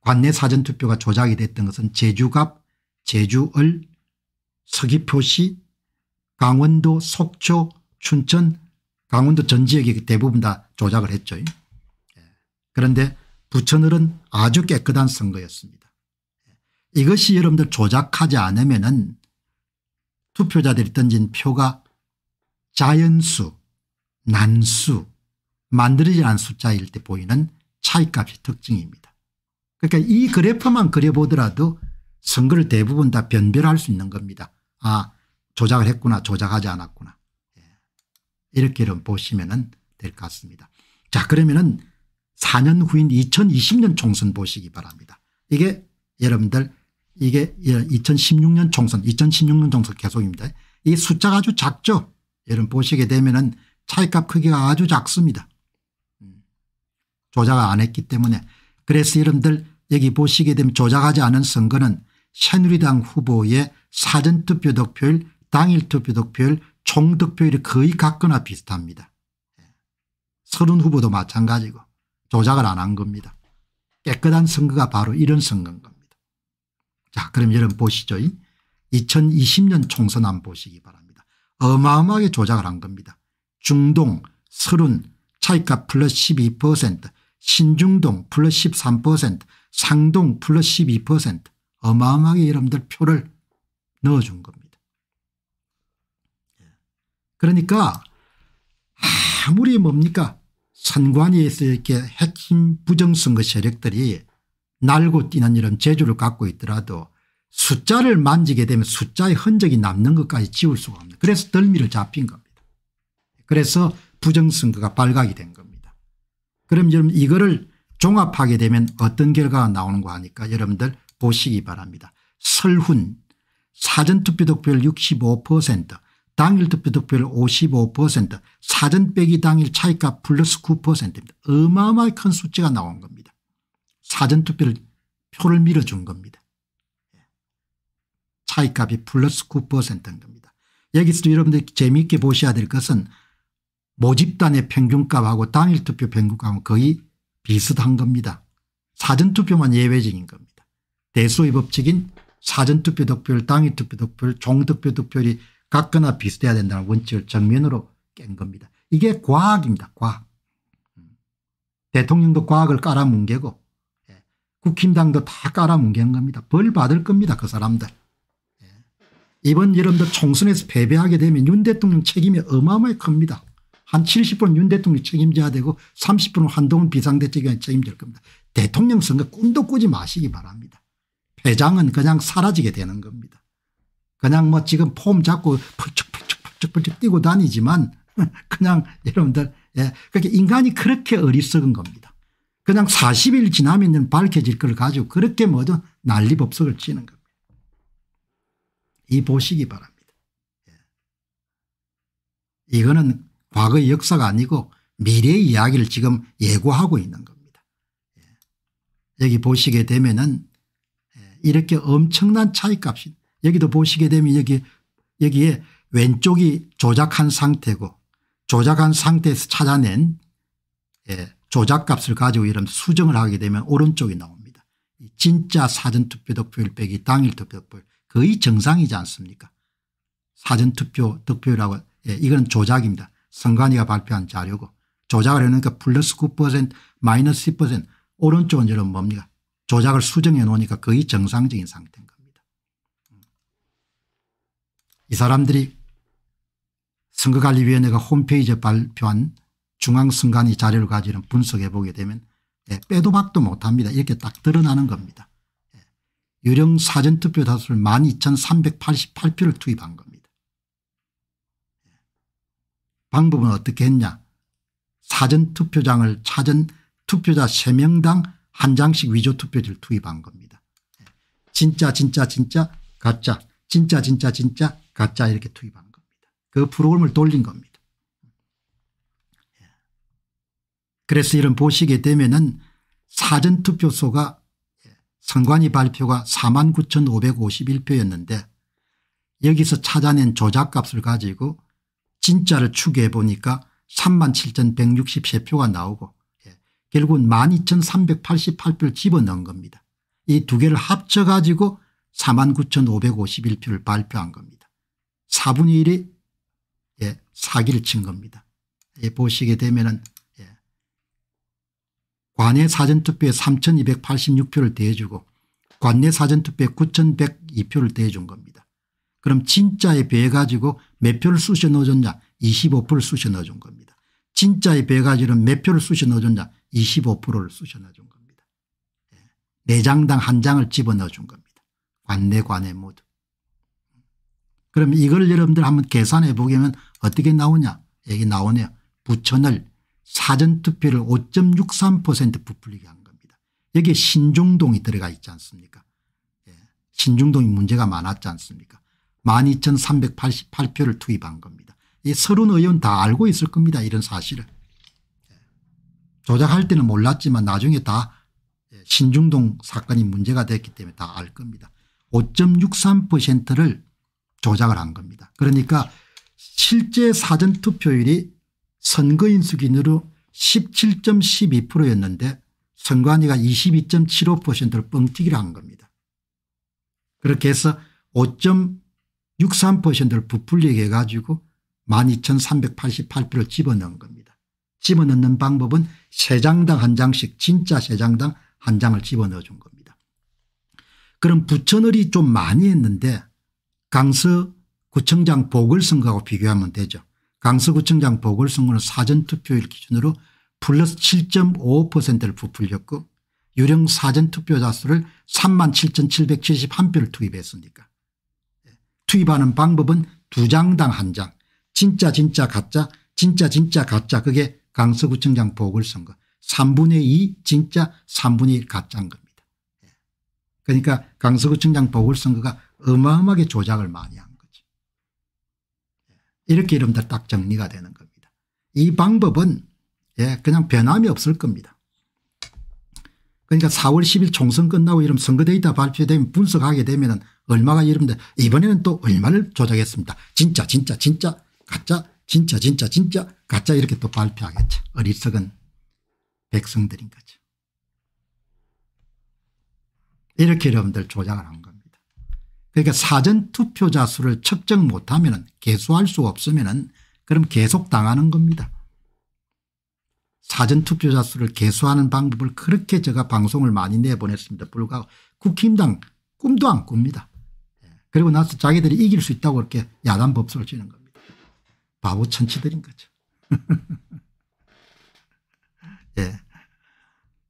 관내 사전투표가 조작이 됐던 것은 제주갑 제주을 서귀포시 강원도 속초 춘천 강원도 전 지역이 대부분 다 조작을 했죠. 예. 그런데 부처늘은 아주 깨끗한 선거였습니다. 이것이 여러분들 조작하지 않으면 은 투표자들이 던진 표가 자연수 난수 만들어지 않은 숫자일 때 보이는 차이값이 특징입니다. 그러니까 이 그래프만 그려보더라도 선거를 대부분 다 변별할 수 있는 겁니다. 아 조작을 했구나 조작하지 않았구나. 예. 이렇게 보시면 될 것 같습니다. 자 그러면 은 4년 후인 2020년 총선 보시기 바랍니다. 이게 여러분들 이게 2016년 예, 총선 2016년 총선 계속입니다. 이 숫자가 아주 작죠. 여러분 보시게 되면 은 차이값 크기가 아주 작습니다. 음. 조작 안 했기 때문에 그래서 여러분들 여기 보시게 되면 조작하지 않은 선거는 새누리당 후보의 사전투표 득표율 당일 투표 득표율 총 득표율이 거의 같거나 비슷합니다. 예. 서른 후보도 마찬가지고 조작을 안 한 겁니다. 깨끗한 선거가 바로 이런 선거인 겁니다. 자 그럼 여러분 보시죠. 2020년 총선 한 보시기 바랍니다. 어마어마하게 조작을 한 겁니다. 중동 30 차이값 플러스 12% 신중동 플러스 13% 상동 플러스 12% 어마어마하게 여러분들 표를 넣어준 겁니다. 예. 그러니까 아무리 뭡니까 선관위에서 이렇게 핵심 부정선거 세력들이 날고 뛰는 이런 재주를 갖고 있더라도 숫자를 만지게 되면 숫자의 흔적이 남는 것까지 지울 수가 없는 그래서 덜미를 잡힌 겁니다. 그래서 부정선거가 발각이 된 겁니다. 그럼 여러분 이거를 종합하게 되면 어떤 결과가 나오는거 하니까 여러분들 보시기 바랍니다. 설훈 사전투표 독표율65% 당일 득표득표율 55% 사전 빼기 당일 차이값 플러스 9%입니다. 어마어마하큰 수치가 나온 겁니다. 사전 투표를 표를 밀어준 겁니다. 예. 차이값이 플러스 9%인 겁니다. 여기서도 여러분들 재미있게 보셔야 될 것은 모집단의 평균값하고 당일 투표 평균값은 거의 비슷한 겁니다. 사전투표만 예외적인 겁니다. 대수의 법칙인 사전투표 득표율, 당일 투표 득표율, 종득표 득표율이 같거나 비슷해야 된다는 원칙을 정면으로 깬 겁니다. 이게 과학입니다. 과학. 대통령도 과학을 깔아뭉개고 예, 국힘당도 다 깔아뭉갠 겁니다. 벌 받을 겁니다. 그 사람들. 예. 이번 여름도 총선에서 패배하게 되면 윤 대통령 책임이 어마어마히 큽니다. 한 70%는 윤대통령 책임져야 되고 30%는 한동훈 비상대책위원 책임질 겁니다. 대통령 선거 꿈도 꾸지 마시기 바랍니다. 회장은 그냥 사라지게 되는 겁니다. 그냥 뭐 지금 폼 잡고 펄쩍펄쩍펄쩍펄쩍 뛰고 다니지만 그냥 여러분들 예. 그렇게 그러니까 인간이 그렇게 어리석은 겁니다. 그냥 40일 지나면 밝혀질 걸 가지고 그렇게 뭐든 난리법석을 치는 겁니다. 이 보시기 바랍니다. 예. 이거는 과거의 역사가 아니고 미래의 이야기를 지금 예고하고 있는 겁니다. 예. 여기 보시게 되면은 예, 이렇게 엄청난 차이값이 여기도 보시게 되면 여기 여기에 왼쪽이 조작한 상태고 조작한 상태에서 찾아낸 예, 조작값을 가지고 이런 수정을 하게 되면 오른쪽이 나옵니다. 진짜 사전투표 득표율 빼기 당일 투표 득표율 거의 정상이지 않습니까 사전투표 득표율하고 예, 이건 조작입니다. 선관위가 발표한 자료고 조작을 해놓으니까 플러스 9% 마이너스 10% 오른쪽은 저런 뭡니까 조작을 수정해 놓으니까 거의 정상적인 상태입니다. 이 사람들이 선거관리위원회가 홈페이지에 발표한 중앙선관위 자료를 가지는 분석해 보게 되면 예, 빼도 박도 못합니다. 이렇게 딱 드러나는 겁니다. 예, 유령 사전투표 다수를 12,388표를 투입한 겁니다. 예, 방법은 어떻게 했냐 사전투표장을 찾은 투표자 3명당 한 장씩 위조투표지를 투입한 겁니다. 예, 진짜 진짜 진짜 가짜 진짜 진짜 진짜 각자 이렇게 투입하는 겁니다. 그 프로그램을 돌린 겁니다. 예. 그래서 이런 보시게 되면은 사전투표소가 예, 선관위 발표가 49,551표였는데 여기서 찾아낸 조작값을 가지고 진짜를 추계해 보니까 37,163표가 나오고 예, 결국은 12,388표를 집어넣은 겁니다. 이 두 개를 합쳐가지고 49,551표를 발표한 겁니다. 4분의 1이 예, 사기를 친 겁니다. 예, 보시게 되면은 예, 관내 사전투표에 3,286표를 대주고 관내 사전투표에 9,102표를 대준 겁니다. 그럼 진짜에 배해 가지고 몇 표를 쑤셔 넣어줬냐 25표를 쑤셔 넣어준 겁니다. 진짜에 배해 가지고는 몇 표를 쑤셔 넣어줬냐 25%를 쑤셔 넣어준 겁니다. 예, 네 장당 한 장을 집어넣어준 겁니다. 관내 관내 모두. 그럼 이걸 여러분들 한번 계산해 보면 게 어떻게 나오냐 여기 나오네요. 부천을 사전투표를 5.63% 부풀리게 한 겁니다. 여기에 신중동이 들어가 있지 않습니까 예. 신중동이 문제가 많았지 않습니까 12,388표를 투입한 겁니다. 이 서른 의원 다 알고 있을 겁니다. 이런 사실을. 예, 조작할 때는 몰랐지만 나중에 다 예, 신중동 사건이 문제가 됐기 때문에 다 알 겁니다. 5.63%를 조작을 한 겁니다. 그러니까 실제 사전투표율이 선거인수 기준으로 17.12%였는데 선관위가 22.75%를 뻥튀기를 한 겁니다. 그렇게 해서 5.63%를 부풀리게 해가지고 12,388표를 집어넣은 겁니다. 집어넣는 방법은 세 장당 한 장씩 진짜 세 장당 한 장을 집어넣어 준 겁니다. 그럼 부천을이 좀 많이 했는데 강서구청장 보궐선거하고 비교하면 되죠. 강서구청장 보궐선거는 사전투표일 기준으로 플러스 7.5%를 부풀렸고 유령 사전투표자 수를 3만 7,771표를 투입했으니까 예. 투입하는 방법은 두 장당 한장 진짜 진짜 가짜 진짜 진짜 가짜 그게 강서구청장 보궐선거 3분의 2 진짜 3분의 1 가짜인 겁니다. 예. 그러니까 강서구청장 보궐선거가 어마어마하게 조작을 많이 한 거지. 이렇게 이름들 딱 정리가 되는 겁니다. 이 방법은 예, 그냥 변함이 없을 겁니다. 그러니까 4월 10일 총선 끝나고 이름 선거 데이터 발표되면 분석하게 되면 얼마가 이름데 이번에는 또 얼마를 조작했습니다. 진짜 진짜 진짜 가짜 진짜 진짜 진짜 가짜 이렇게 또 발표하겠죠. 어리석은 백성들인 거죠. 이렇게 여러분들 조작을 한 겁니다. 그러니까 사전투표자 수를 측정 못하면 개수할 수 없으면 그럼 계속 당하는 겁니다. 사전투표자 수를 개수하는 방법을 그렇게 제가 방송을 많이 내보냈습니다. 불과 국힘당 꿈도 안 꿉니다. 예. 그리고 나서 자기들이 이길 수 있다고 이렇게 야단 법석을 치는 겁니다. 바보 천치들인 거죠. 예.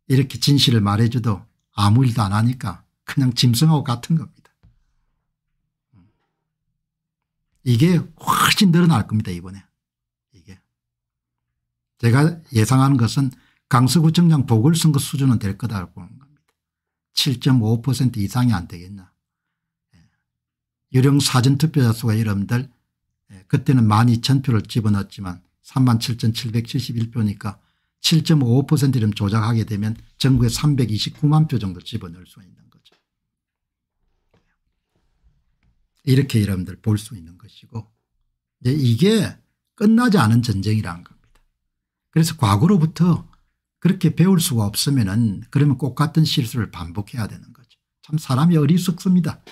이렇게 진실을 말해줘도 아무 일도 안 하니까 그냥 짐승하고 같은 겁니다. 이게 훨씬 늘어날 겁니다 이번에 이게 제가 예상하는 것은 강서구청장 보궐선거 수준은 될 거다라고 보는 겁니다. 7.5% 이상이 안 되겠나. 예. 유령 사전투표자 수가 여러분들 예, 그때는 12,000표를 집어넣었지만 37,771표니까 7.5%를 조작하게 되면 전국에 329만 표 정도 집어넣을 수 있는 이렇게 여러분들 볼 수 있는 것이고 이제 이게 끝나지 않은 전쟁이라는 겁니다. 그래서 과거로부터 그렇게 배울 수가 없으면 은 그러면 꼭 같은 실수를 반복해야 되는 거죠. 참 사람이 어리석습니다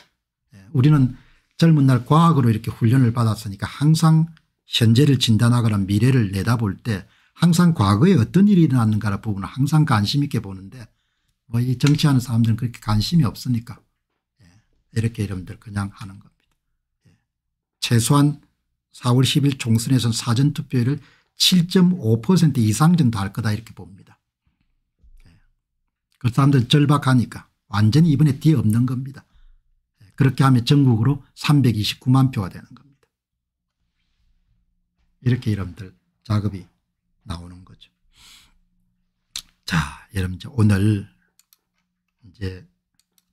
예, 우리는 젊은 날 과학으로 이렇게 훈련을 받았으니까 항상 현재를 진단하거나 미래를 내다볼 때 항상 과거에 어떤 일이 일어났는가를 부분을 항상 관심 있게 보는데 뭐 이 정치하는 사람들은 그렇게 관심이 없으니까 예, 이렇게 여러분들 그냥 하는 겁니다. 최소한 4월 10일 총선에서 사전투표율을 7.5% 이상 정도 할 거다 이렇게 봅니다. 예. 그 사람들 절박하니까 완전히 이번에 뒤에 없는 겁니다. 예. 그렇게 하면 전국으로 329만 표가 되는 겁니다. 이렇게 여러분들 작업이 나오는 거죠. 자 여러분 이제 오늘 이제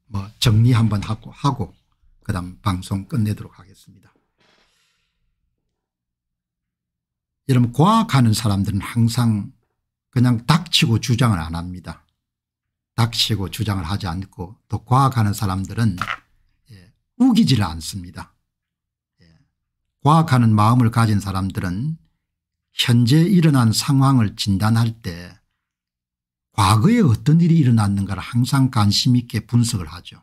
뭐 정리 한번 하고 하고 그다음 방송 끝내도록 하겠습니다. 여러분 과학하는 사람들은 항상 그냥 닥치고 주장을 안 합니다. 닥치고 주장을 하지 않고 또 과학하는 사람들은 예, 우기지를 않습니다. 예, 과학하는 마음을 가진 사람들은 현재 일어난 상황을 진단할 때 과거에 어떤 일이 일어났는가를 항상 관심 있게 분석을 하죠.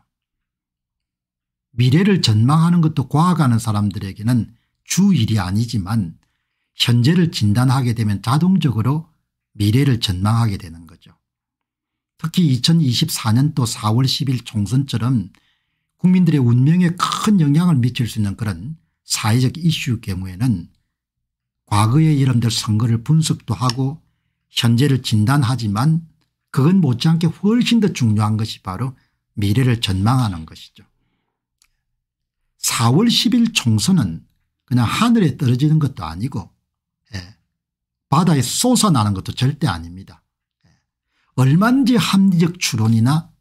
미래를 전망하는 것도 과학하는 사람들에게는 주일이 아니지만 현재를 진단하게 되면 자동적으로 미래를 전망하게 되는 거죠. 특히 2024년도 4월 10일 총선처럼 국민들의 운명에 큰 영향을 미칠 수 있는 그런 사회적 이슈 경우에는 과거의 이름들 선거를 분석도 하고 현재를 진단하지만 그건 못지않게 훨씬 더 중요한 것이 바로 미래를 전망하는 것이죠. 4월 10일 총선은 그냥 하늘에 떨어지는 것도 아니고 바다에 쏟아나는 것도 절대 아닙니다. 예. 얼만지 합리적 추론이나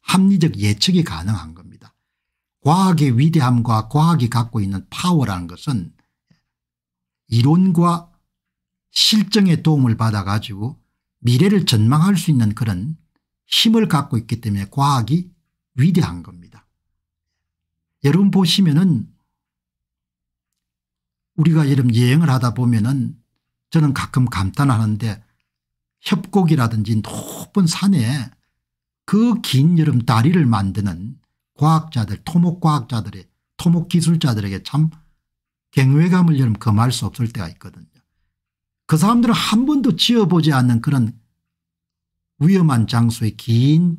합리적 예측이 가능한 겁니다. 과학의 위대함과 과학이 갖고 있는 파워라는 것은 이론과 실정의 도움을 받아가지고 미래를 전망할 수 있는 그런 힘을 갖고 있기 때문에 과학이 위대한 겁니다. 여러분 보시면은 우리가 여러분 여행을 하다 보면은 저는 가끔 감탄하는데 협곡이라든지 높은 산에 그 긴 여름 다리를 만드는 과학자들 토목과학자들의 토목기술자들에게 참 경외감을 여름 금할 수 없을 때가 있거든요. 그 사람들은 한 번도 지어보지 않는 그런 위험한 장소에 긴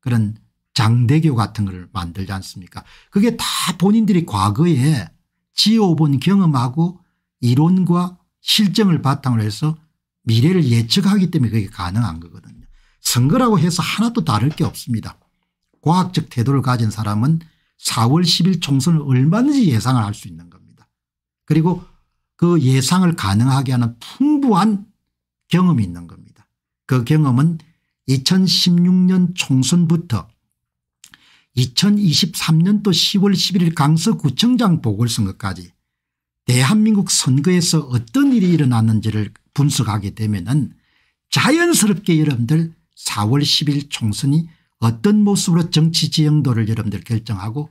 그런 장대교 같은 걸 만들지 않습니까 그게 다 본인들이 과거에 지어본 경험하고 이론과 실정을 바탕으로 해서 미래를 예측하기 때문에 그게 가능한 거거든요. 선거라고 해서 하나도 다를 게 없습니다. 과학적 태도를 가진 사람은 4월 10일 총선을 얼마든지 예상을 할 수 있는 겁니다. 그리고 그 예상을 가능하게 하는 풍부한 경험이 있는 겁니다. 그 경험은 2016년 총선부터 2023년도 10월 11일 강서구청장 보궐선거까지 대한민국 선거에서 어떤 일이 일어났는지를 분석하게 되면 은 자연스럽게 여러분들 4월 10일 총선이 어떤 모습으로 정치 지형도를 여러분들 결정하고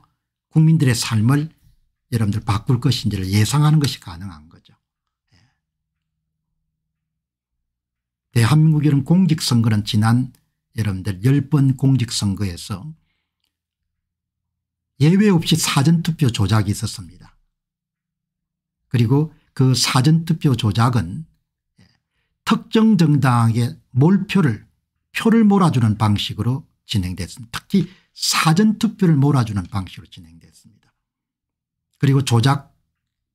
국민들의 삶을 여러분들 바꿀 것인지를 예상하는 것이 가능한 거죠. 예. 대한민국 이런 공직선거는 지난 여러분들 10번 공직선거에서 예외 없이 사전투표 조작이 있었습니다. 그리고 그 사전투표 조작은 특정 정당의 몰표를 표를 몰아주는 방식으로 진행됐습니다. 특히 사전투표를 몰아주는 방식으로 진행됐습니다. 그리고 조작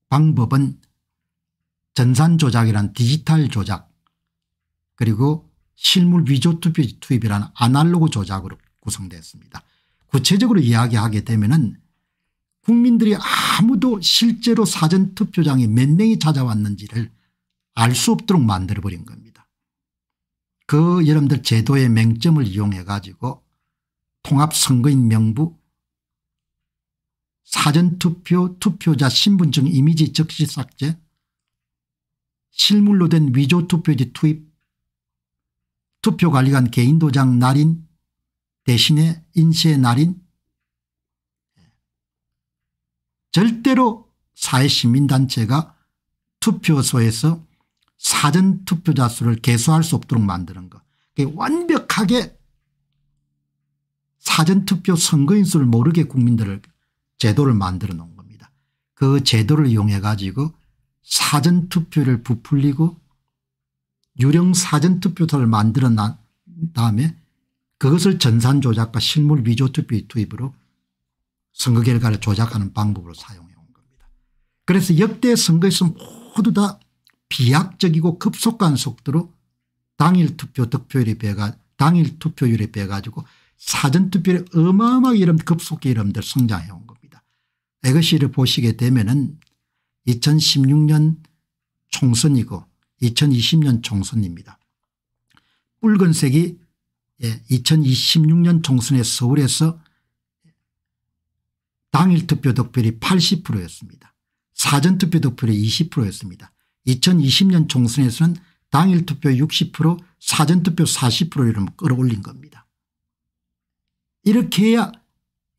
방법은 전산 조작이란 디지털 조작 그리고 실물 위조 투표 투입이라 아날로그 조작으로 구성됐습니다. 구체적으로 이야기하게 되면 국민들이 아무도 실제로 사전투표장에 몇 명이 찾아왔는지를 알 수 없도록 만들어버린 겁니다. 그 여러분들 제도의 맹점을 이용해 가지고 통합선거인 명부 사전투표 투표자 신분증 이미지 적시 삭제 실물로 된 위조투표지 투입 투표관리관 개인도장 날인 대신에 인쇄 날인 절대로 사회시민단체가 투표소에서 사전투표자 수를 개수할 수 없도록 만드는 것. 완벽하게 사전투표 선거인 수를 모르게 국민들을 제도를 만들어 놓은 겁니다. 그 제도를 이용해 가지고 사전투표를 부풀리고 유령 사전투표소를 만들어 난 다음에 그것을 전산조작과 실물 위조투표 투입으로 선거 결과를 조작하는 방법으로 사용해 온 겁니다. 그래서 역대 선거에서 모두 다 비약적이고 급속한 속도로 당일 투표 득표율이 배가 당일 투표율이 빼가지고 사전 투표율이 어마어마하게 이런 급속히 이름들 성장해 온 겁니다. 이것이를 보시게 되면은 2016년 총선이고 2020년 총선입니다. 붉은색이 2026년 예, 총선의 서울에서 당일 투표 득표율이 80%였습니다. 사전 투표 득표율이 20%였습니다. 2020년 총선에서는 당일 투표 60% 사전 투표 40%를 끌어올린 겁니다. 이렇게 해야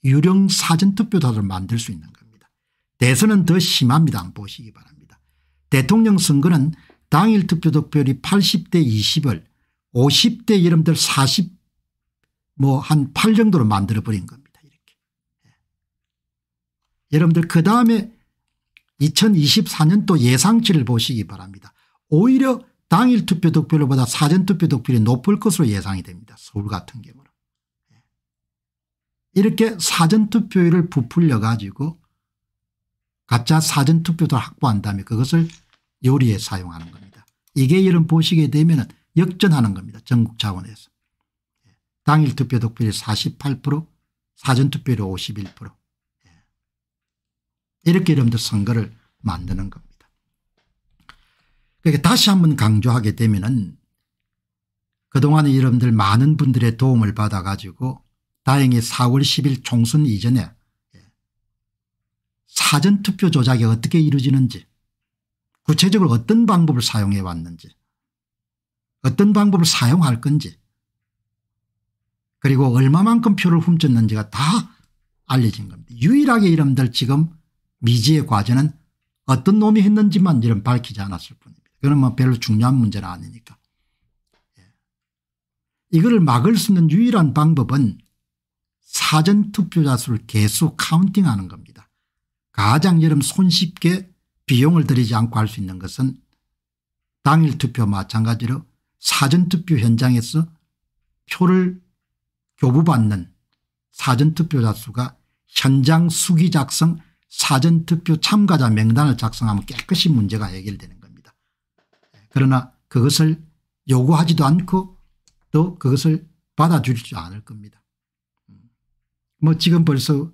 유령 사전 투표자를 만들 수 있는 겁니다. 대선은 더 심합니다. 안 보시기 바랍니다. 대통령 선거는 당일 투표 득표율이 80대 20을 50대 이름들 40 뭐 한 8 정도로 만들어버린 겁니다. 여러분들 그 다음에 2024년 도 예상치를 보시기 바랍니다. 오히려 당일 투표 득표율보다 사전 투표 득표율이 높을 것으로 예상이 됩니다. 서울 같은 경우는. 예. 이렇게 사전 투표율을 부풀려 가지고 가짜 사전 투표도 확보한 다음에 그것을 요리에 사용하는 겁니다. 이게 이런 보시게 되면 역전하는 겁니다. 전국 차원에서. 예. 당일 투표 득표율이 48% 사전 투표율이 51% 이렇게 여러분들 선거를 만드는 겁니다. 그러니까 다시 한번 강조하게 되면은 그동안에 여러분들 많은 분들의 도움을 받아 가지고 다행히 4월 10일 총선 이전에 사전투표 조작이 어떻게 이루어지는지 구체적으로 어떤 방법을 사용해 왔는지 어떤 방법을 사용할 건지 그리고 얼마만큼 표를 훔쳤는지가 다 알려진 겁니다. 유일하게 이름들 지금 미지의 과제는 어떤 놈이 했는지만 이런 밝히지 않았을 뿐입니다. 그건 뭐 별로 중요한 문제는 아니니까. 예. 이거를 막을 수 있는 유일한 방법은 사전투표자 수를 개수 카운팅하는 겁니다. 가장 여름 손쉽게 비용을 들이지 않고 할 수 있는 것은 당일 투표 마찬가지로 사전투표 현장에서 표를 교부받는 사전투표자 수가 현장 수기 작성 사전투표 참가자 명단을 작성하면 깨끗이 문제가 해결되는 겁니다. 그러나 그것을 요구하지도 않고 또 그것을 받아주지 않을 겁니다. 음. 뭐 지금 벌써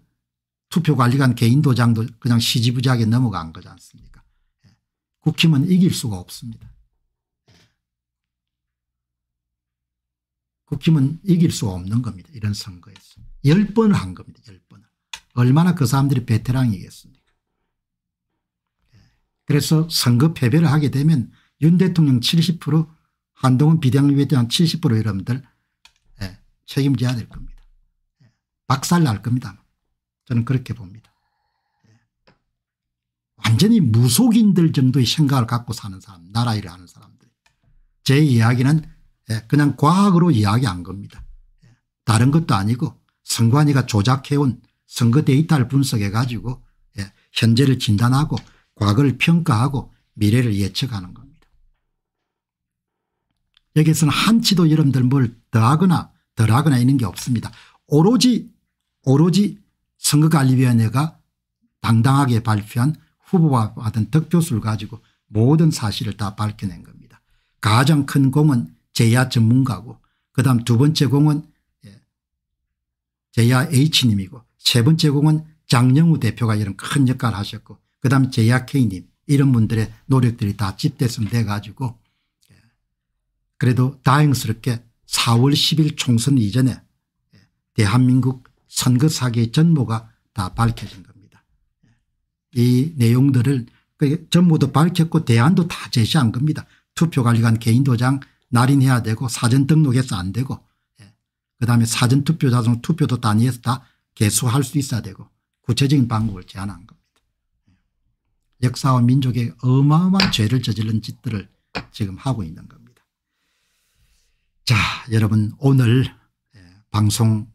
투표관리관 개인 도장도 그냥 시지부지하게 넘어간 거지 않습니까 예. 국힘은 이길 수가 없습니다. 예. 국힘은 이길 수 없는 겁니다. 이런 선거에서. 1번을한 겁니다. 1번 얼마나 그 사람들이 베테랑이겠습니까. 예. 그래서 선거 패배를 하게 되면 윤 대통령 70% 한동훈 비대위원장 70% 여러분들 예, 책임져야 될 겁니다. 예, 박살 날 겁니다. 저는 그렇게 봅니다. 예. 완전히 무속인들 정도의 생각을 갖고 사는 사람 나라 일을 하는 사람들 제 이야기는 그냥 과학으로 이야기한 겁니다. 다른 것도 아니고 선관위가 조작해온 선거 데이터를 분석해 가지고 예, 현재를 진단하고 과거를 평가하고 미래를 예측하는 겁니다. 여기서는 에 한치도 여러분들 뭘 더하거나 덜하거나 있는 게 없습니다. 오로지 오로지 선거관리위원회가 당당하게 발표한 후보와 받은 득표수를 가지고 모든 사실을 다 밝혀낸 겁니다. 가장 큰 공은 제야 전문가고 그다음 두 번째 공은 예, 제야 H님이고 세 번째 공은 장영우 대표가 이런 큰 역할을 하셨고 그다음 제약회의님 이런 분들의 노력들이 다 집대성 돼가지고 예. 그래도 다행스럽게 4월 10일 총선 이전에 예, 대한민국 선거 사기의 전모가 다 밝혀진 겁니다. 예. 이 내용들을 전모도 밝혔고 대안도 다 제시한 겁니다. 투표관리관 개인도장 날인해야 되고 사전 등록해서 안 되고 그다음에 사전투표자성 투표도 단위에서 다 개수할 수 있어야 되고 구체적인 방법을 제안한 겁니다. 역사와 민족의 어마어마한 죄를 저지른 짓들을 지금 하고 있는 겁니다. 자 여러분 오늘 예, 방송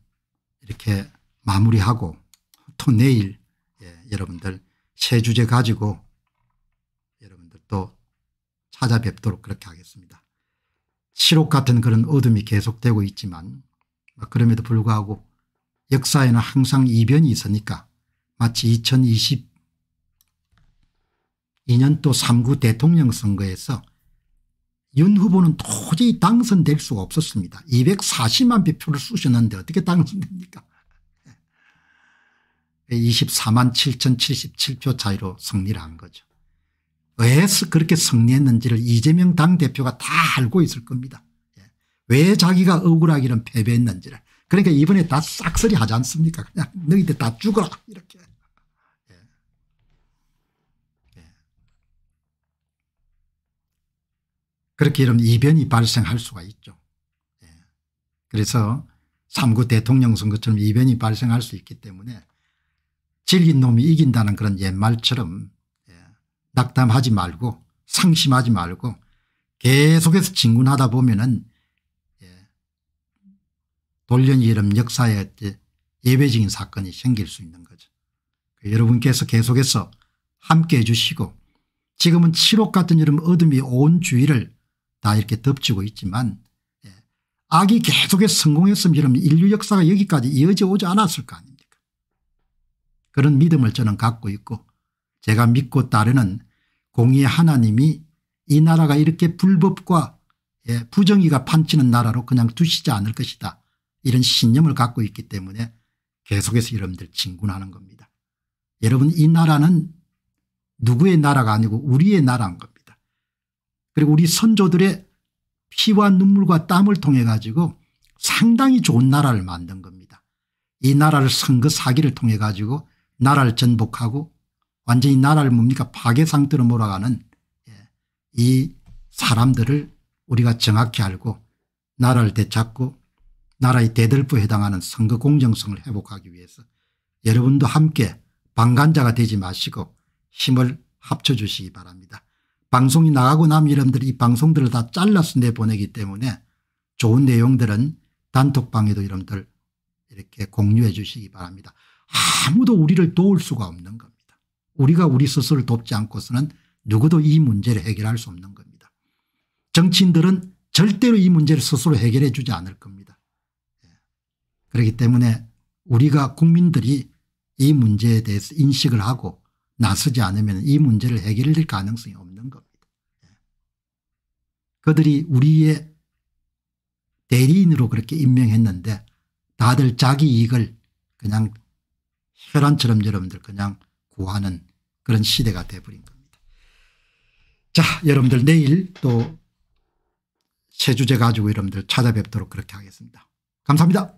이렇게 마무리하고 또 내일 예, 여러분들 새 주제 가지고 여러분들 또 찾아뵙도록 그렇게 하겠습니다. 실옥 같은 그런 어둠이 계속되고 있지만 뭐 그럼에도 불구하고 역사에는 항상 이변이 있으니까 마치 2022년도 3구 대통령 선거에서 윤 후보는 도저히 당선될 수가 없었습니다. 240만 표를 쑤셨는데 어떻게 당선됩니까 24만 예. 7,077표 차이로 승리를 한 거죠. 왜 그렇게 승리했는지를 이재명 당대표가 다 알고 있을 겁니다. 예. 왜 자기가 억울하기는 패배했는지를 그러니까 이번에 다 싹쓸이 하지 않습니까? 그냥 너희들 다 죽어라 이렇게. 예. 예. 그렇게 이런 이변이 발생할 수가 있죠. 예. 그래서 3구 대통령 선거처럼 이변이 발생할 수 있기 때문에 질긴 놈이 이긴다는 그런 옛말처럼 예, 낙담하지 말고 상심하지 말고 계속해서 진군하다 보면은 돌연이름 역사에 예배적인 사건이 생길 수 있는 거죠. 그 여러분께서 계속해서 함께 해 주시고 지금은 칠옥 같은 이런 어둠이 온 주위를 다 이렇게 덮치고 있지만 예, 악이 계속해서 성공했으면 여러분 인류 역사가 여기까지 이어져 오지 않았을 거 아닙니까 그런 믿음을 저는 갖고 있고 제가 믿고 따르는 공의의 하나님이 이 나라가 이렇게 불법과 예, 부정의가 판치는 나라로 그냥 두시지 않을 것이다 이런 신념을 갖고 있기 때문에 계속해서 여러분들 진군하는 겁니다. 여러분 이 나라는 누구의 나라가 아니고 우리의 나라인 겁니다. 그리고 우리 선조들의 피와 눈물과 땀을 통해 가지고 상당히 좋은 나라를 만든 겁니다. 이 나라를 선거 사기를 통해 가지고 나라를 전복하고 완전히 나라를 뭡니까 파괴 상태로 몰아가는 예, 이 사람들을 우리가 정확히 알고 나라를 되찾고 나라의 대들보에 해당하는 선거 공정성을 회복하기 위해서 여러분도 함께 방관자가 되지 마시고 힘을 합쳐주시기 바랍니다. 방송이 나가고 나면 여러분들이 이 방송들을 다 잘라서 내보내기 때문에 좋은 내용들은 단톡방에도 여러분들 이렇게 공유해 주시기 바랍니다. 아무도 우리를 도울 수가 없는 겁니다. 우리가 우리 스스로를 돕지 않고서는 누구도 이 문제를 해결할 수 없는 겁니다. 정치인들은 절대로 이 문제를 스스로 해결해 주지 않을 겁니다. 그렇기 때문에 우리가 국민들이 이 문제에 대해서 인식을 하고 나서지 않으면 이 문제를 해결될 가능성이 없는 겁니다. 그들이 우리의 대리인으로 그렇게 임명했는데 다들 자기 이익을 그냥 혈안처럼 여러분들 그냥 구하는 그런 시대가 돼버린 겁니다. 자 여러분들 내일 또 새 주제 가지고 여러분들 찾아뵙도록 그렇게 하겠습니다. 감사합니다.